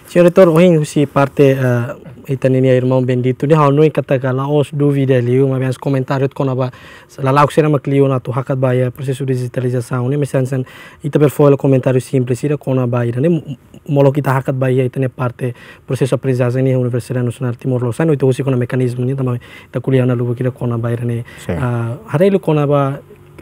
Ceritor ohin si parte uh, Itanini ni irmão bendito ni hau Nui kata kala os duvida liu ma bens comentário de conaba la la oxera na tu hakat baia processo de digitalização ni mesan sen ita per foi comentário simples ira conaba ira molo kita hakat baia itane parte processo aprendizagem ni universidade nacional timor leste no itu usi kona mecanismo ni tamai ta kuliah na lubu kira conaba ira ni hari lu conaba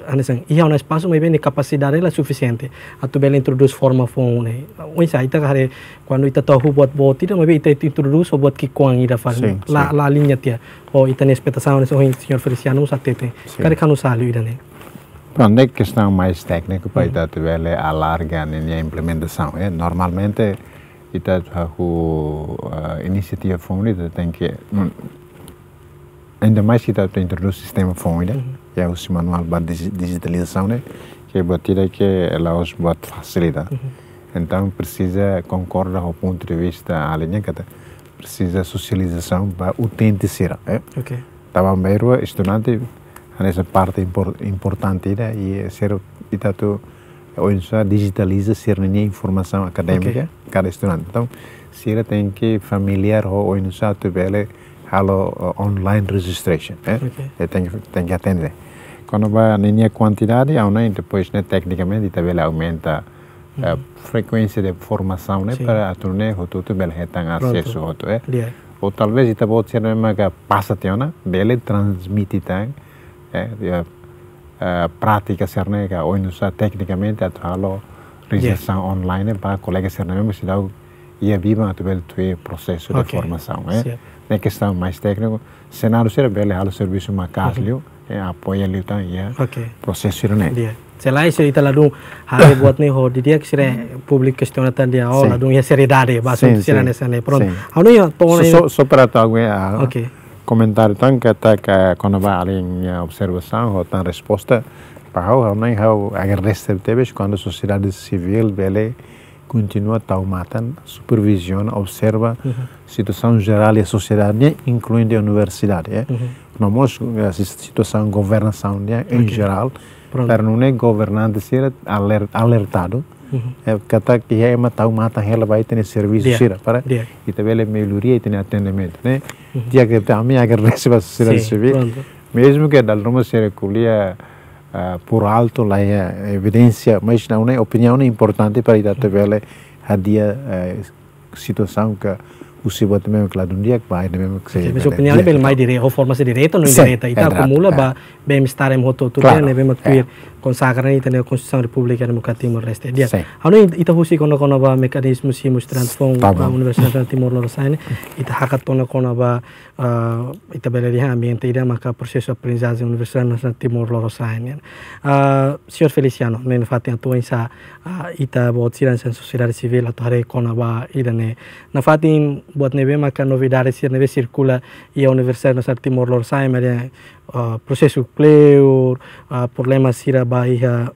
andesan iau na espaço mas bem de capacidade ela suficiente atu bela introduz forma fong Oi, unsa ita kare quando ita tahu buat buat tidak mas bem ita introduz buat ki kuang ida faz la la linha tia o ita na expectação ne sorrin senhor Feliciano satete kare kanu salu ida ne Pronto, é questão mais técnica para mm. ita tu bela alarga ne a implementação é eh, normalmente ita tahu eh, iniciativa fong ita tem que ainda mais que ita introduz sistema fong que é o manual para digitalização, né? Que é batida que ela os bate facilita. Uhum. Então precisa concordar o ponto de vista da que é precisa socialização para autenticidade. Ok. Né? Okay. Tava mero estudante nessa parte importante né? e é ser itato onde digitaliza ser nem informação acadêmica okay. cada estudante. Então, se ele tem que familiar ou onde só halo online registration. né Okay. Tem, eh, tem que atender. Quando vai na quantidade, online, é né? depois, né, tecnicamente, também aumenta a eh, uhum. frequência de formação né, Sim. para a turnê, o tudo bem, tem acesso. Pronto. É? Yeah. Ou talvez, isso pode ser uma que passa, né, bele transmite, tem, é, é, a prática, ser, né, que, ou, tecnicamente, a halo registração yeah. online né? para colegas, ser, né, mas se dá, ia viva, tu processo okay. de formação. né Certo é questão mais mais senado σε ένα o serviço άλλο σερβίσου μακάς apoia απόγεια λίγο ήταν για Se ναι. Selain itu kita ladung hari buat nih ho di dia kira publik question tan dia oh ladung ya seri é bahasa sira ne sane pron. Anu ya to so so para to gue Oke. Comentário que até que quando vai além minha observação ou tan resposta para o não é o agradece teve quando a sociedade civil vele continua a taumatan, supervisiona, observa a uhum. situação geral e a sociedade, incluindo a universidade. É? Uhum. Não mostra eh, a situação de governação né, em geral, Pronto. para não é governante ser alertado. Uhum. É, kata que é uma taumata, ela vai ter serviço, yeah. para, yeah. e também ela é melhoria e tem atendimento. Né? Uhum. E também agradeço a sociedade Sim, civil, pronto. mesmo que a Dalruma se recolha Uh, por alto lá é eh, evidência, mas não é opinião é importante para ir até ver eh, a dia uh, situação que o Sibat mesmo claro um dia que vai mesmo que seja mas né, opinião é bem mais tá. ou forma se direta ou não direita então é tá, acumula ba é. bem estar em roto tudo bem bem mas consacrano Italia Konstitusi Republik República Democrática Timor-Leste. Dia. Ano ita husi kono kono ba mekanisme si mus transform ba Universitas Timor Leste ini ita hakat kono kono ba eh, ita bela dia ambiente ida maka proses aprendizagem Universitas Nacional Timor Leste ini. Eh, Feliciano, nen fatia tu insa eh, ita buat siran sen sociedade civil atau hari kono ba ida ne. Na fatin buat nebe maka novidade sir nebe sirkula ia Universitas Nacional Timor Leste ini Ah, proceso pleur, ah, problema sira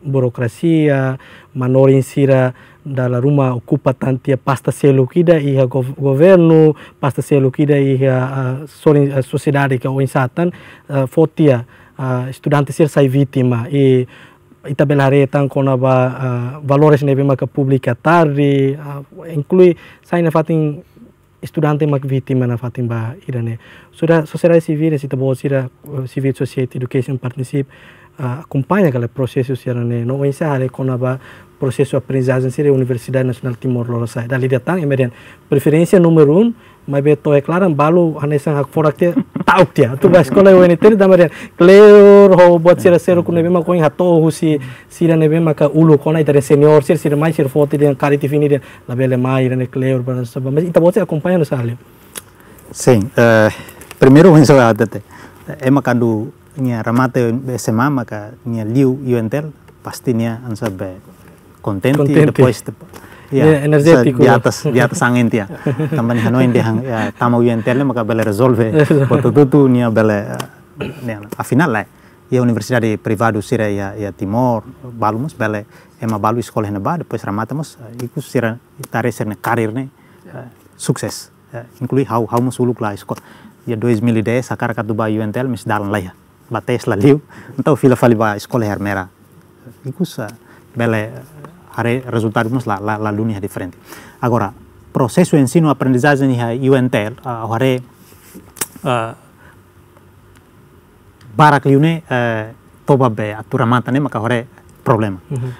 burocracia, manor manorin sira la rumah ocupa tantia pasta selo kida iha governo, pasta selo kida a, ah, eh, sociedade que oinsatan uh, eh, fotia uh, estudante ser sai vítima e tabelare tan kona ba uh, valores nebe maka publica tarde, uh, inclui sai na fatin estudante mak viti mana fatimba irane sudah sociedade civil sita bo sira eh, civil society education partnership ah, acompanha aquele processo ne no insa kona ba processo aprendizagem sira universidade nacional timor loro sai dali datang emeren preferência número 1 mas beto é claro balu anesan hak forakte tauk dia tu bas kola weni teri damarian kleur ho buat hmm. sira seru kunebe ma koi hato hu si sira nebe ma ka ulu kona itare senior sir sira mai sir foti den kari ti fini den labele mai irene kleur baran sab mas ita bote acompanha no sale sim primeiro ruim sobre a adete é ma kandu nya ramate sema ma ka nya liu yuentel pastinya ansabe contenti, contenti. depois ya, energetik di ya. atas di atas angin dia tambah nih hanoin dia ya tamu yang tele maka bela resolve foto tuh nia bela eh, nia afinal lah ya universitas di privado sira ya ya timor balumus bela ema balu sekolah neba depois mus ikut sira tarik sira karir ne eh, sukses how ya, hau hau uluk lah sekolah ya 2010 sakar katu dubai UNTL mis dalan lah ya batas lah liu entau fila fali ba sekolah hermera sa bela resultados la, la, luna es diferente. Agora, processo de ensino aprendizagem e UNTEL, uh, ah, hare uh, ah, barak liune uh, toba be atura mata ne maka hare problema. Mm -hmm.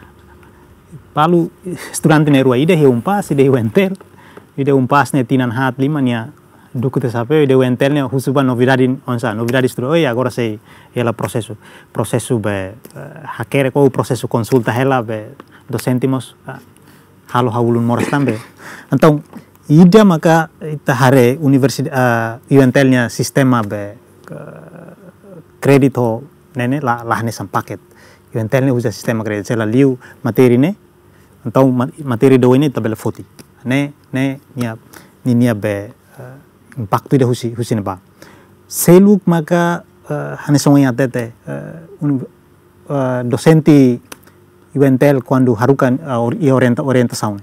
Palu studente ne rua ide he un pas ide UNTEL, ide un pas ne tinan hat lima nia duku te sape ide UNTEL ne husuba novidade onsa, novidade estudo e agora sei ela processo, processo be uh, eh, hakere ko processo consulta hela be dos céntimos halo ah, hawulun moras tambe entong ida maka ita hare universidad uh, eventelnya sistema be kredit ho nene lah nih sampaket eventelnya nya uja sistema kredit sela liu materi ne antau materi do ini tabel foti ne ne nia ni nia be uh, ah, impact ida husi husi ne ba seluk maka uh, hane songi atete uh, un, uh, eventel él harukan uh, orienta orienta saun,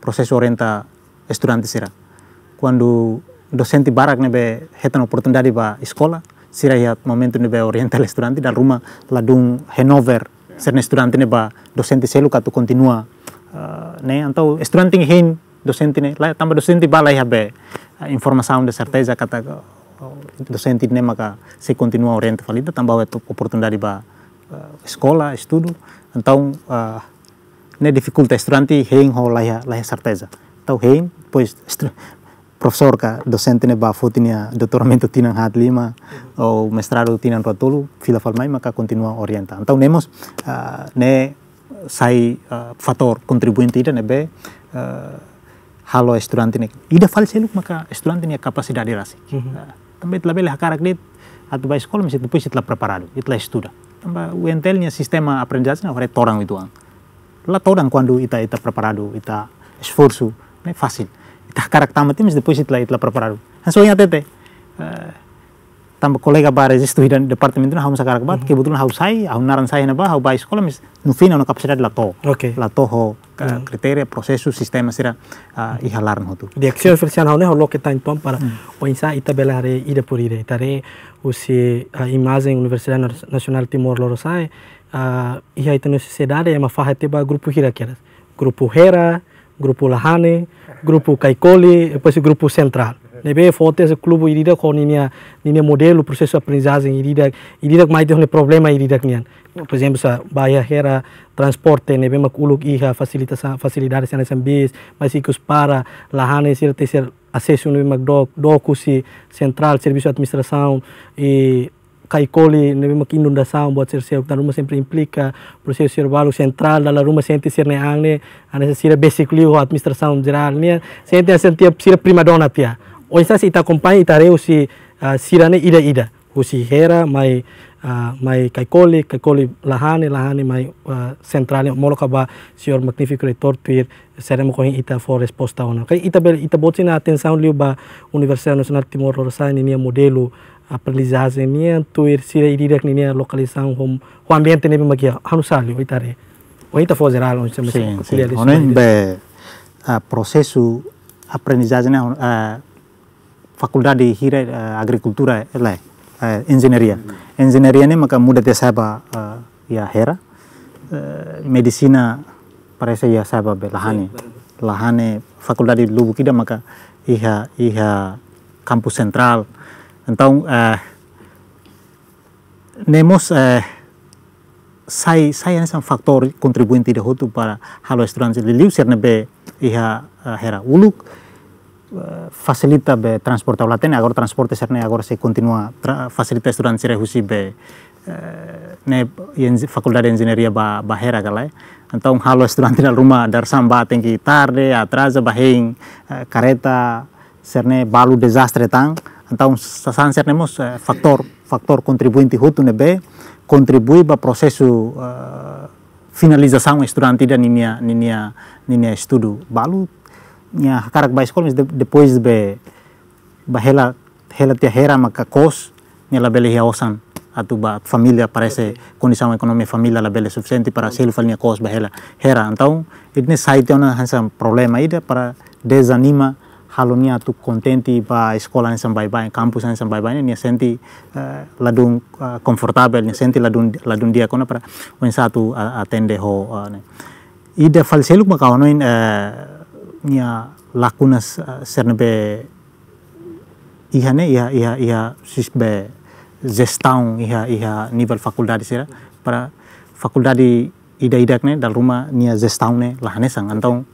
proses orienta estudiante sira cuando docente barak nebe hetan oportunidade ba escola sira ya momento nebe orienta el estudiante da ruma ladung hanover ser estudiante neba docente selu katu continua uh, ne antau estudiante hin docente ne la tamba docente ba la ya be uh, informação de certeza kata uh, docente ne maka se continua orienta valida tambah oportunidade ba uh, escola estudo Então, uh, ah, né, dificulta estudante hein ho laia laia certeza. Então, hein, pois professor ka docente ne bafo tinia doutoramento tinan hat lima ou mestrado tinan rotulu fila falmai maka continua orienta. Então, nemos uh, ne sai uh, fator kontribuinte ida be uh, halo estudante ne ida fal seluk maka estudante ne capacidade rasi. Mm -hmm. uh, uhuh. também tlabe hakarak det atau ba escola mesti depois itla preparado, itla estuda tamba uentelnya sistema aprendizagem hore torang itu ang ah. la torang quando ita ita preparado ita esforço né fácil ita karak tamat mas deposit lah ita preparado so ina tete uh, Tambah kolega bare itu stuhi dan departemen hau sakara bat mhm. kebetulan hau sai hau naran sai na ba hau bai sekolah mis nufina na kapasitas la to okay. la to ho mhm. kriteria prosesu sistem sira uh, ihalaran ho tu di aksi versian hau ne hau loket ke tan pam para mhm. o insa ita bela re ida puri re tare usi imazeng universidad nasional timor loro sai uh, ia ita no ma faha ba grupu hira kira grupu hera grupu lahane grupu kaikoli e pasi grupu sentral nebe fote se klubu ni ko ninia proses modelo processo aprendizagem irida irida mai de problema dia nian por zembe sa bayar hera transporte nebe mak uluk iha fasilitas facilidade sana bis mas ikus para lahane sir teser acesso nebe mak dok dokusi sentral, serviço i e kai koli nebe mak inundação buat ser seu rumah sempre implika proses sir valor sentral dalam rumah senti sir ne angne ane sira basically administrasaun jeral nia sente sentiap sir prima donatia ya si ita ita reu si uh, sirane ida ida. Usi hera mai uh, mai kai koli lahane, lahane mai uh, centrale moloka ba magnifico le tortuir sere mo kohin ita for resposta ona. Kai ita bel ita botsi na atenção liu ba Universidade Nacional Timor Leste ni modelu aprendizagem ni tuir sira ida ni localização hom ho ambiente ne magia hanusalio itare. O ita for geral onde se me. Sim, sim. Onen be a processo aprendizagem a Fakultas di hira eh, agrikultura eh, lah, eh, engineering. Engineering ini maka dia saya saba ya hera medicina parece ya saya bah lahane lahane Fakultas di lubuk maka iha iha kampus sentral então nemos saya ini sang faktor kontribuinte tidak hutu para halo estudantes de liu nabe iha hera uluk facilita be transporta ulatene agora transporte ser agora se continua facilita ser husi be eh, ne yen de engenharia ba barreira galai antau halo estudante na rumah dar samba tengki tarde atrasa baheng eh, kareta serne balu desastre tang antau sasan serne mos eh, faktor faktor kontribuinti hutu be kontribui ba processo finalizasaun estudante da ninia ninia ninia estudu balu nya hakarak skol mis depois be ba hela hela tia hera maka kos nya bele hia osan atu ba família parece ekonomi familia la bele suficiente para sel o falnia kos ba hela hera antau itne saite ona hansa problema ida para desanima halonia tu contenti ba skola ni sambai bai kampus ni sambai bai ni senti uh, ladung uh, eh, confortável ni senti ladung ladung dia kona para wen satu uh, eh, atende ho uh, ida falseluk maka onoin uh, nya lakunas sernbe iha ne iha iha iha sisbe zestaung iha iha nivel fakultadi sira para fakultadi ida idak ne dal rumah nia zestaung ne lahane sang antong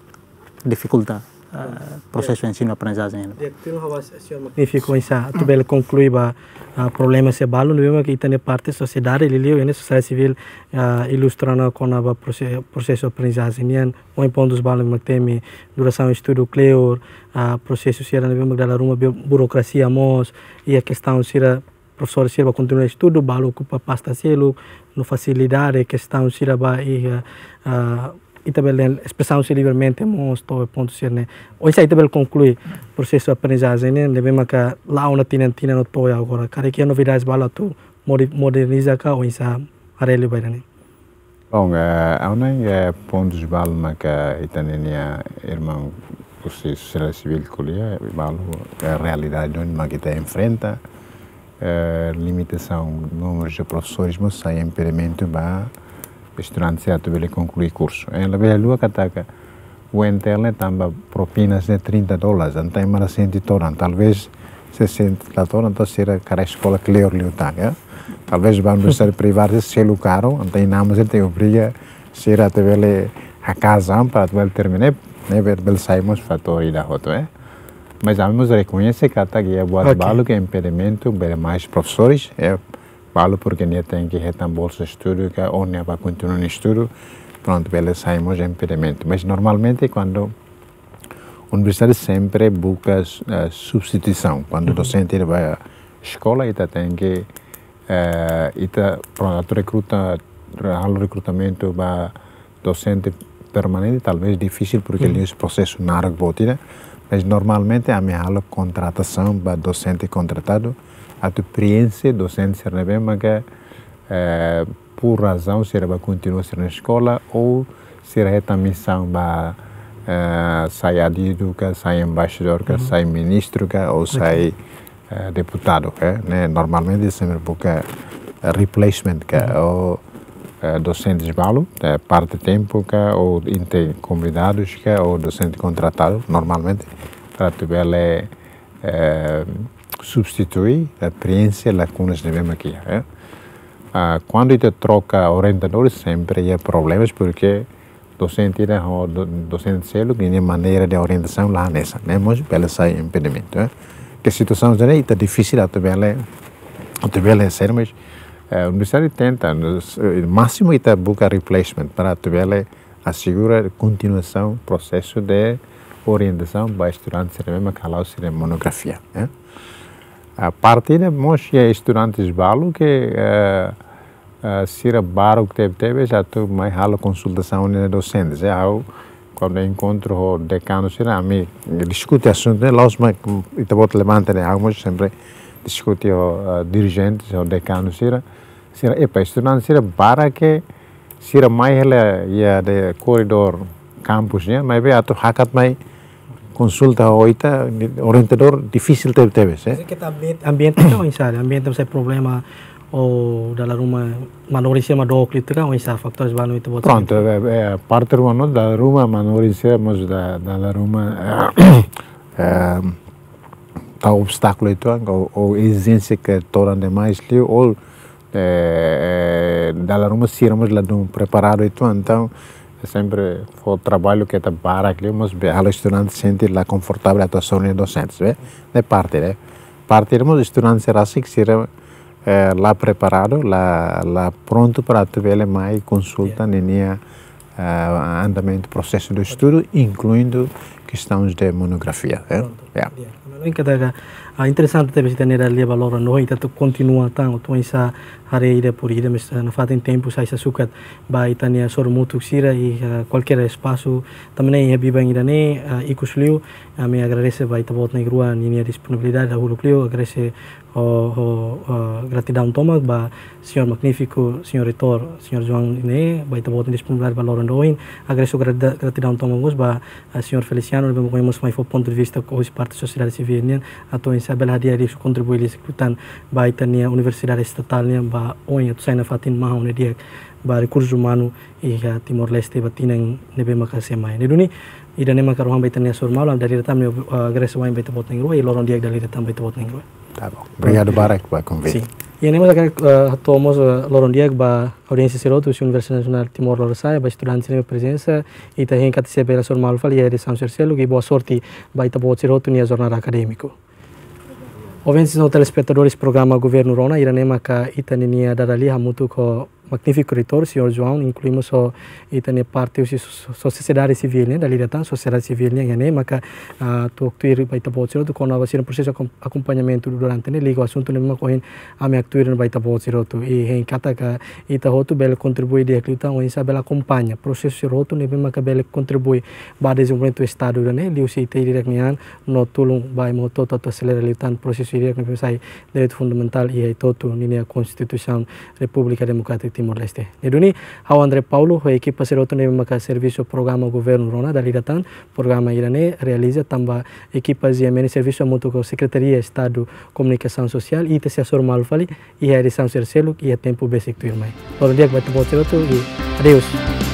difikulta Ah, processo proceso yeah. ensino ainda. Assim, y fico esa tu bel conclui ba uh, ah, problema se não no que itane parte sociedade lilio ene né, sociedade civil uh, ilustrando con ba processo, processo aprendizaje nian né, o ponto dos balu mak temi duração estudo cleor uh, processo não no mesmo dela ruma burocracia mos e a questão sira professor Silva continua estudo, balo ocupa pasta selo, é, no facilidade, questão Silva e uh, a expressão se livremente mostrou estou ponto ser né ou a Isabel eh, conclui processo de aprendizagem né que lá onde tinha tinha no estou agora cara que novidades bala tu moderniza cá ou isso arele vai né bom a ponto pontos bala na que itania irmão processo será civil colher balo a realidade onde a gente enfrenta limitação número de professores mas sem impedimento para estudante estudantes vele concluir o curso. Ela a lua que o entele tamba propinas de 30 dólares, tem mais 100 toran, talvez 60 la toran será que a escola que lhe liutan, ya. Talvez vamos ser privados de selo caro, nada, mas ele tem obriga sira te vele a casa para tu vele terminar, né, ¿eh? ver bel saímos fatori da hoto, é. ¿eh? Mas vamos reconhecer que a é boa okay. balo que impedimento, bem mais professores, é ¿eh? falo porque não tem que retar bolsa de estudo, que ou minha vai continuar no estudo, pronto, eles saímos em pedimento. Mas normalmente quando a universidade sempre busca uh, substituição, quando o uhum. docente vai à escola e tá, tem que uh, eh, ita, tá, pronto, recruta, o recrutamento para docente permanente, talvez difícil porque uhum. eles processo largo, mas normalmente a minha aula contratação para docente contratado, a experiência docente ser na bem, que uh, por razão será para continuar ser na escola ou será esta missão para uh, eh, sair adido, sair embaixador, uhum. sair ministro, que ou sair uh, eh, deputado, que, né? Normalmente é sempre porque é replacement, que uhum. ou docentes balo, uh, parte tempo, que ou inter convidados, que ou docente contratado, normalmente, para tiver é, uh, substitui, preenche lacunas que vemos aqui. É? Ah, quando você troca orientador, sempre há problemas, porque docente né, ou docente selo tem maneira de orientação lá nessa, né? Mas pela sai impedimento, é? Que situação já né? tá é difícil até bela, ser, mas eh, a universidade tenta, eh, o máximo está busca replacement para até tá bela né? assegura continuação processo de orientação para estudantes, né? mesmo calar se de monografia, é? a partir partida é mostra é estudantes balo que sira eh, eh, baro que teve teve já tu mais hala consultação de docentes é ao quando encontro o decano sira a mim discute assunto né laos mas ita hum, bot levanta né algumas sempre discute o eh, dirigente o decano sira sira é para estudantes sira bara que sira mais ela ia de corredor campus né mas bem tu hakat mais consulta oita orientador difícil tebe tebe se. Eh? Kita ambiente ambiente kan isa, ambiente saya problema o dalam rumah manoris ma dok itu kan isa faktor sebanu itu buat. Pronto, eh, eh parte rumah dalam rumah manoris mas da da dalam rumah eh, tá obstáculo itu ou, ou exigência que torna demais lhe ou da dalam rumah eh, siramos lá de um preparado itu então sempre foi o trabalho que está é para aqui, mas o estudantes sente lá confortável a atuação dos docentes, vê? De parte, né? Partirmos os estudantes será assim que será eh, lá preparado, lá, lá pronto para ter é mais consulta yeah. uh, andamento do processo do estudo, incluindo questões de monografia. Né? Yeah não noi kataga interessante também tebe ali nera leba lora noi tatu continua tango tu isa hare ida por ida mas na fatem tempo sai se sukat vai itania sor mutuk sira e eh, qualquer espaço também é biba ida ne eh, ikusliu me agradece na itabot negrua ninia disponibilidade da hulupliu agradece o, oh, o oh, o oh, gratidão toma ba senhor magnífico senhor reitor senhor João né ba ita botin disponibilidade ba Lauren Doin agradeço gratidão toma ngos ba eh, senior senhor Feliciano ba mo mas mai fo ponto de vista ko os parte sociedade civil ne ato in sabel dia di contribuir executan ba ita ne universidade estatal ne ba oin tu saina fatin ma ne dia ba recurso humano e iya, Timor Leste ba tinang nebe makase mai ne duni karuhan makaruhang baitania surmalam dari datam ne eh, agresso wain baita boteng ngro e diak dia dari datam baita boteng ngro Tá Obrigado, Barak, pelo convite. Sim. E eh, animamos aqui, uh, eh, atuamos uh, Loron Diego, ba audiência Siroto, da Universidade Nacional de Timor Leste, ba estudantes na presença, e também que se pela sua malfa, e a São Cercelo, e boa sorte, ba Itabo Siroto, e a jornada acadêmico. Ouvintes, não telespectadores, programa Governo Rona, Iranema, que Itaninia Dadali, Hamutu, com magnífico reitor, o senhor João, incluímos o itane e parte da sociedade civilnya dari datang sociedade civilnya né, maka uh, tu waktu iri baita bociro tu um processo proses acompanhamento durante ini ligo asunto ne makohin ami actuir baita e bociro tu i hen que ka e ita hotu bel contribui dia klita o insa bel acompaña proses rotu ni maka bel contribui ba desenvolvimento estado né, liu se te direk nian no tulung bai moto toto aceleralitan proses direk ni sai direito fundamental i totu ni konstitusi Constituição República Democrática Timor-Leste. Neduni André Paulo a equipa serotonema que maka serviço programa governo Rona Da datan programa irane realiza equipas equipa menos serviço muito com Secretaria Estado Comunicação Social e te assessor Malfali e realização ser selo e tempo basic tu irmai. Por dia que vai te botar e adeus.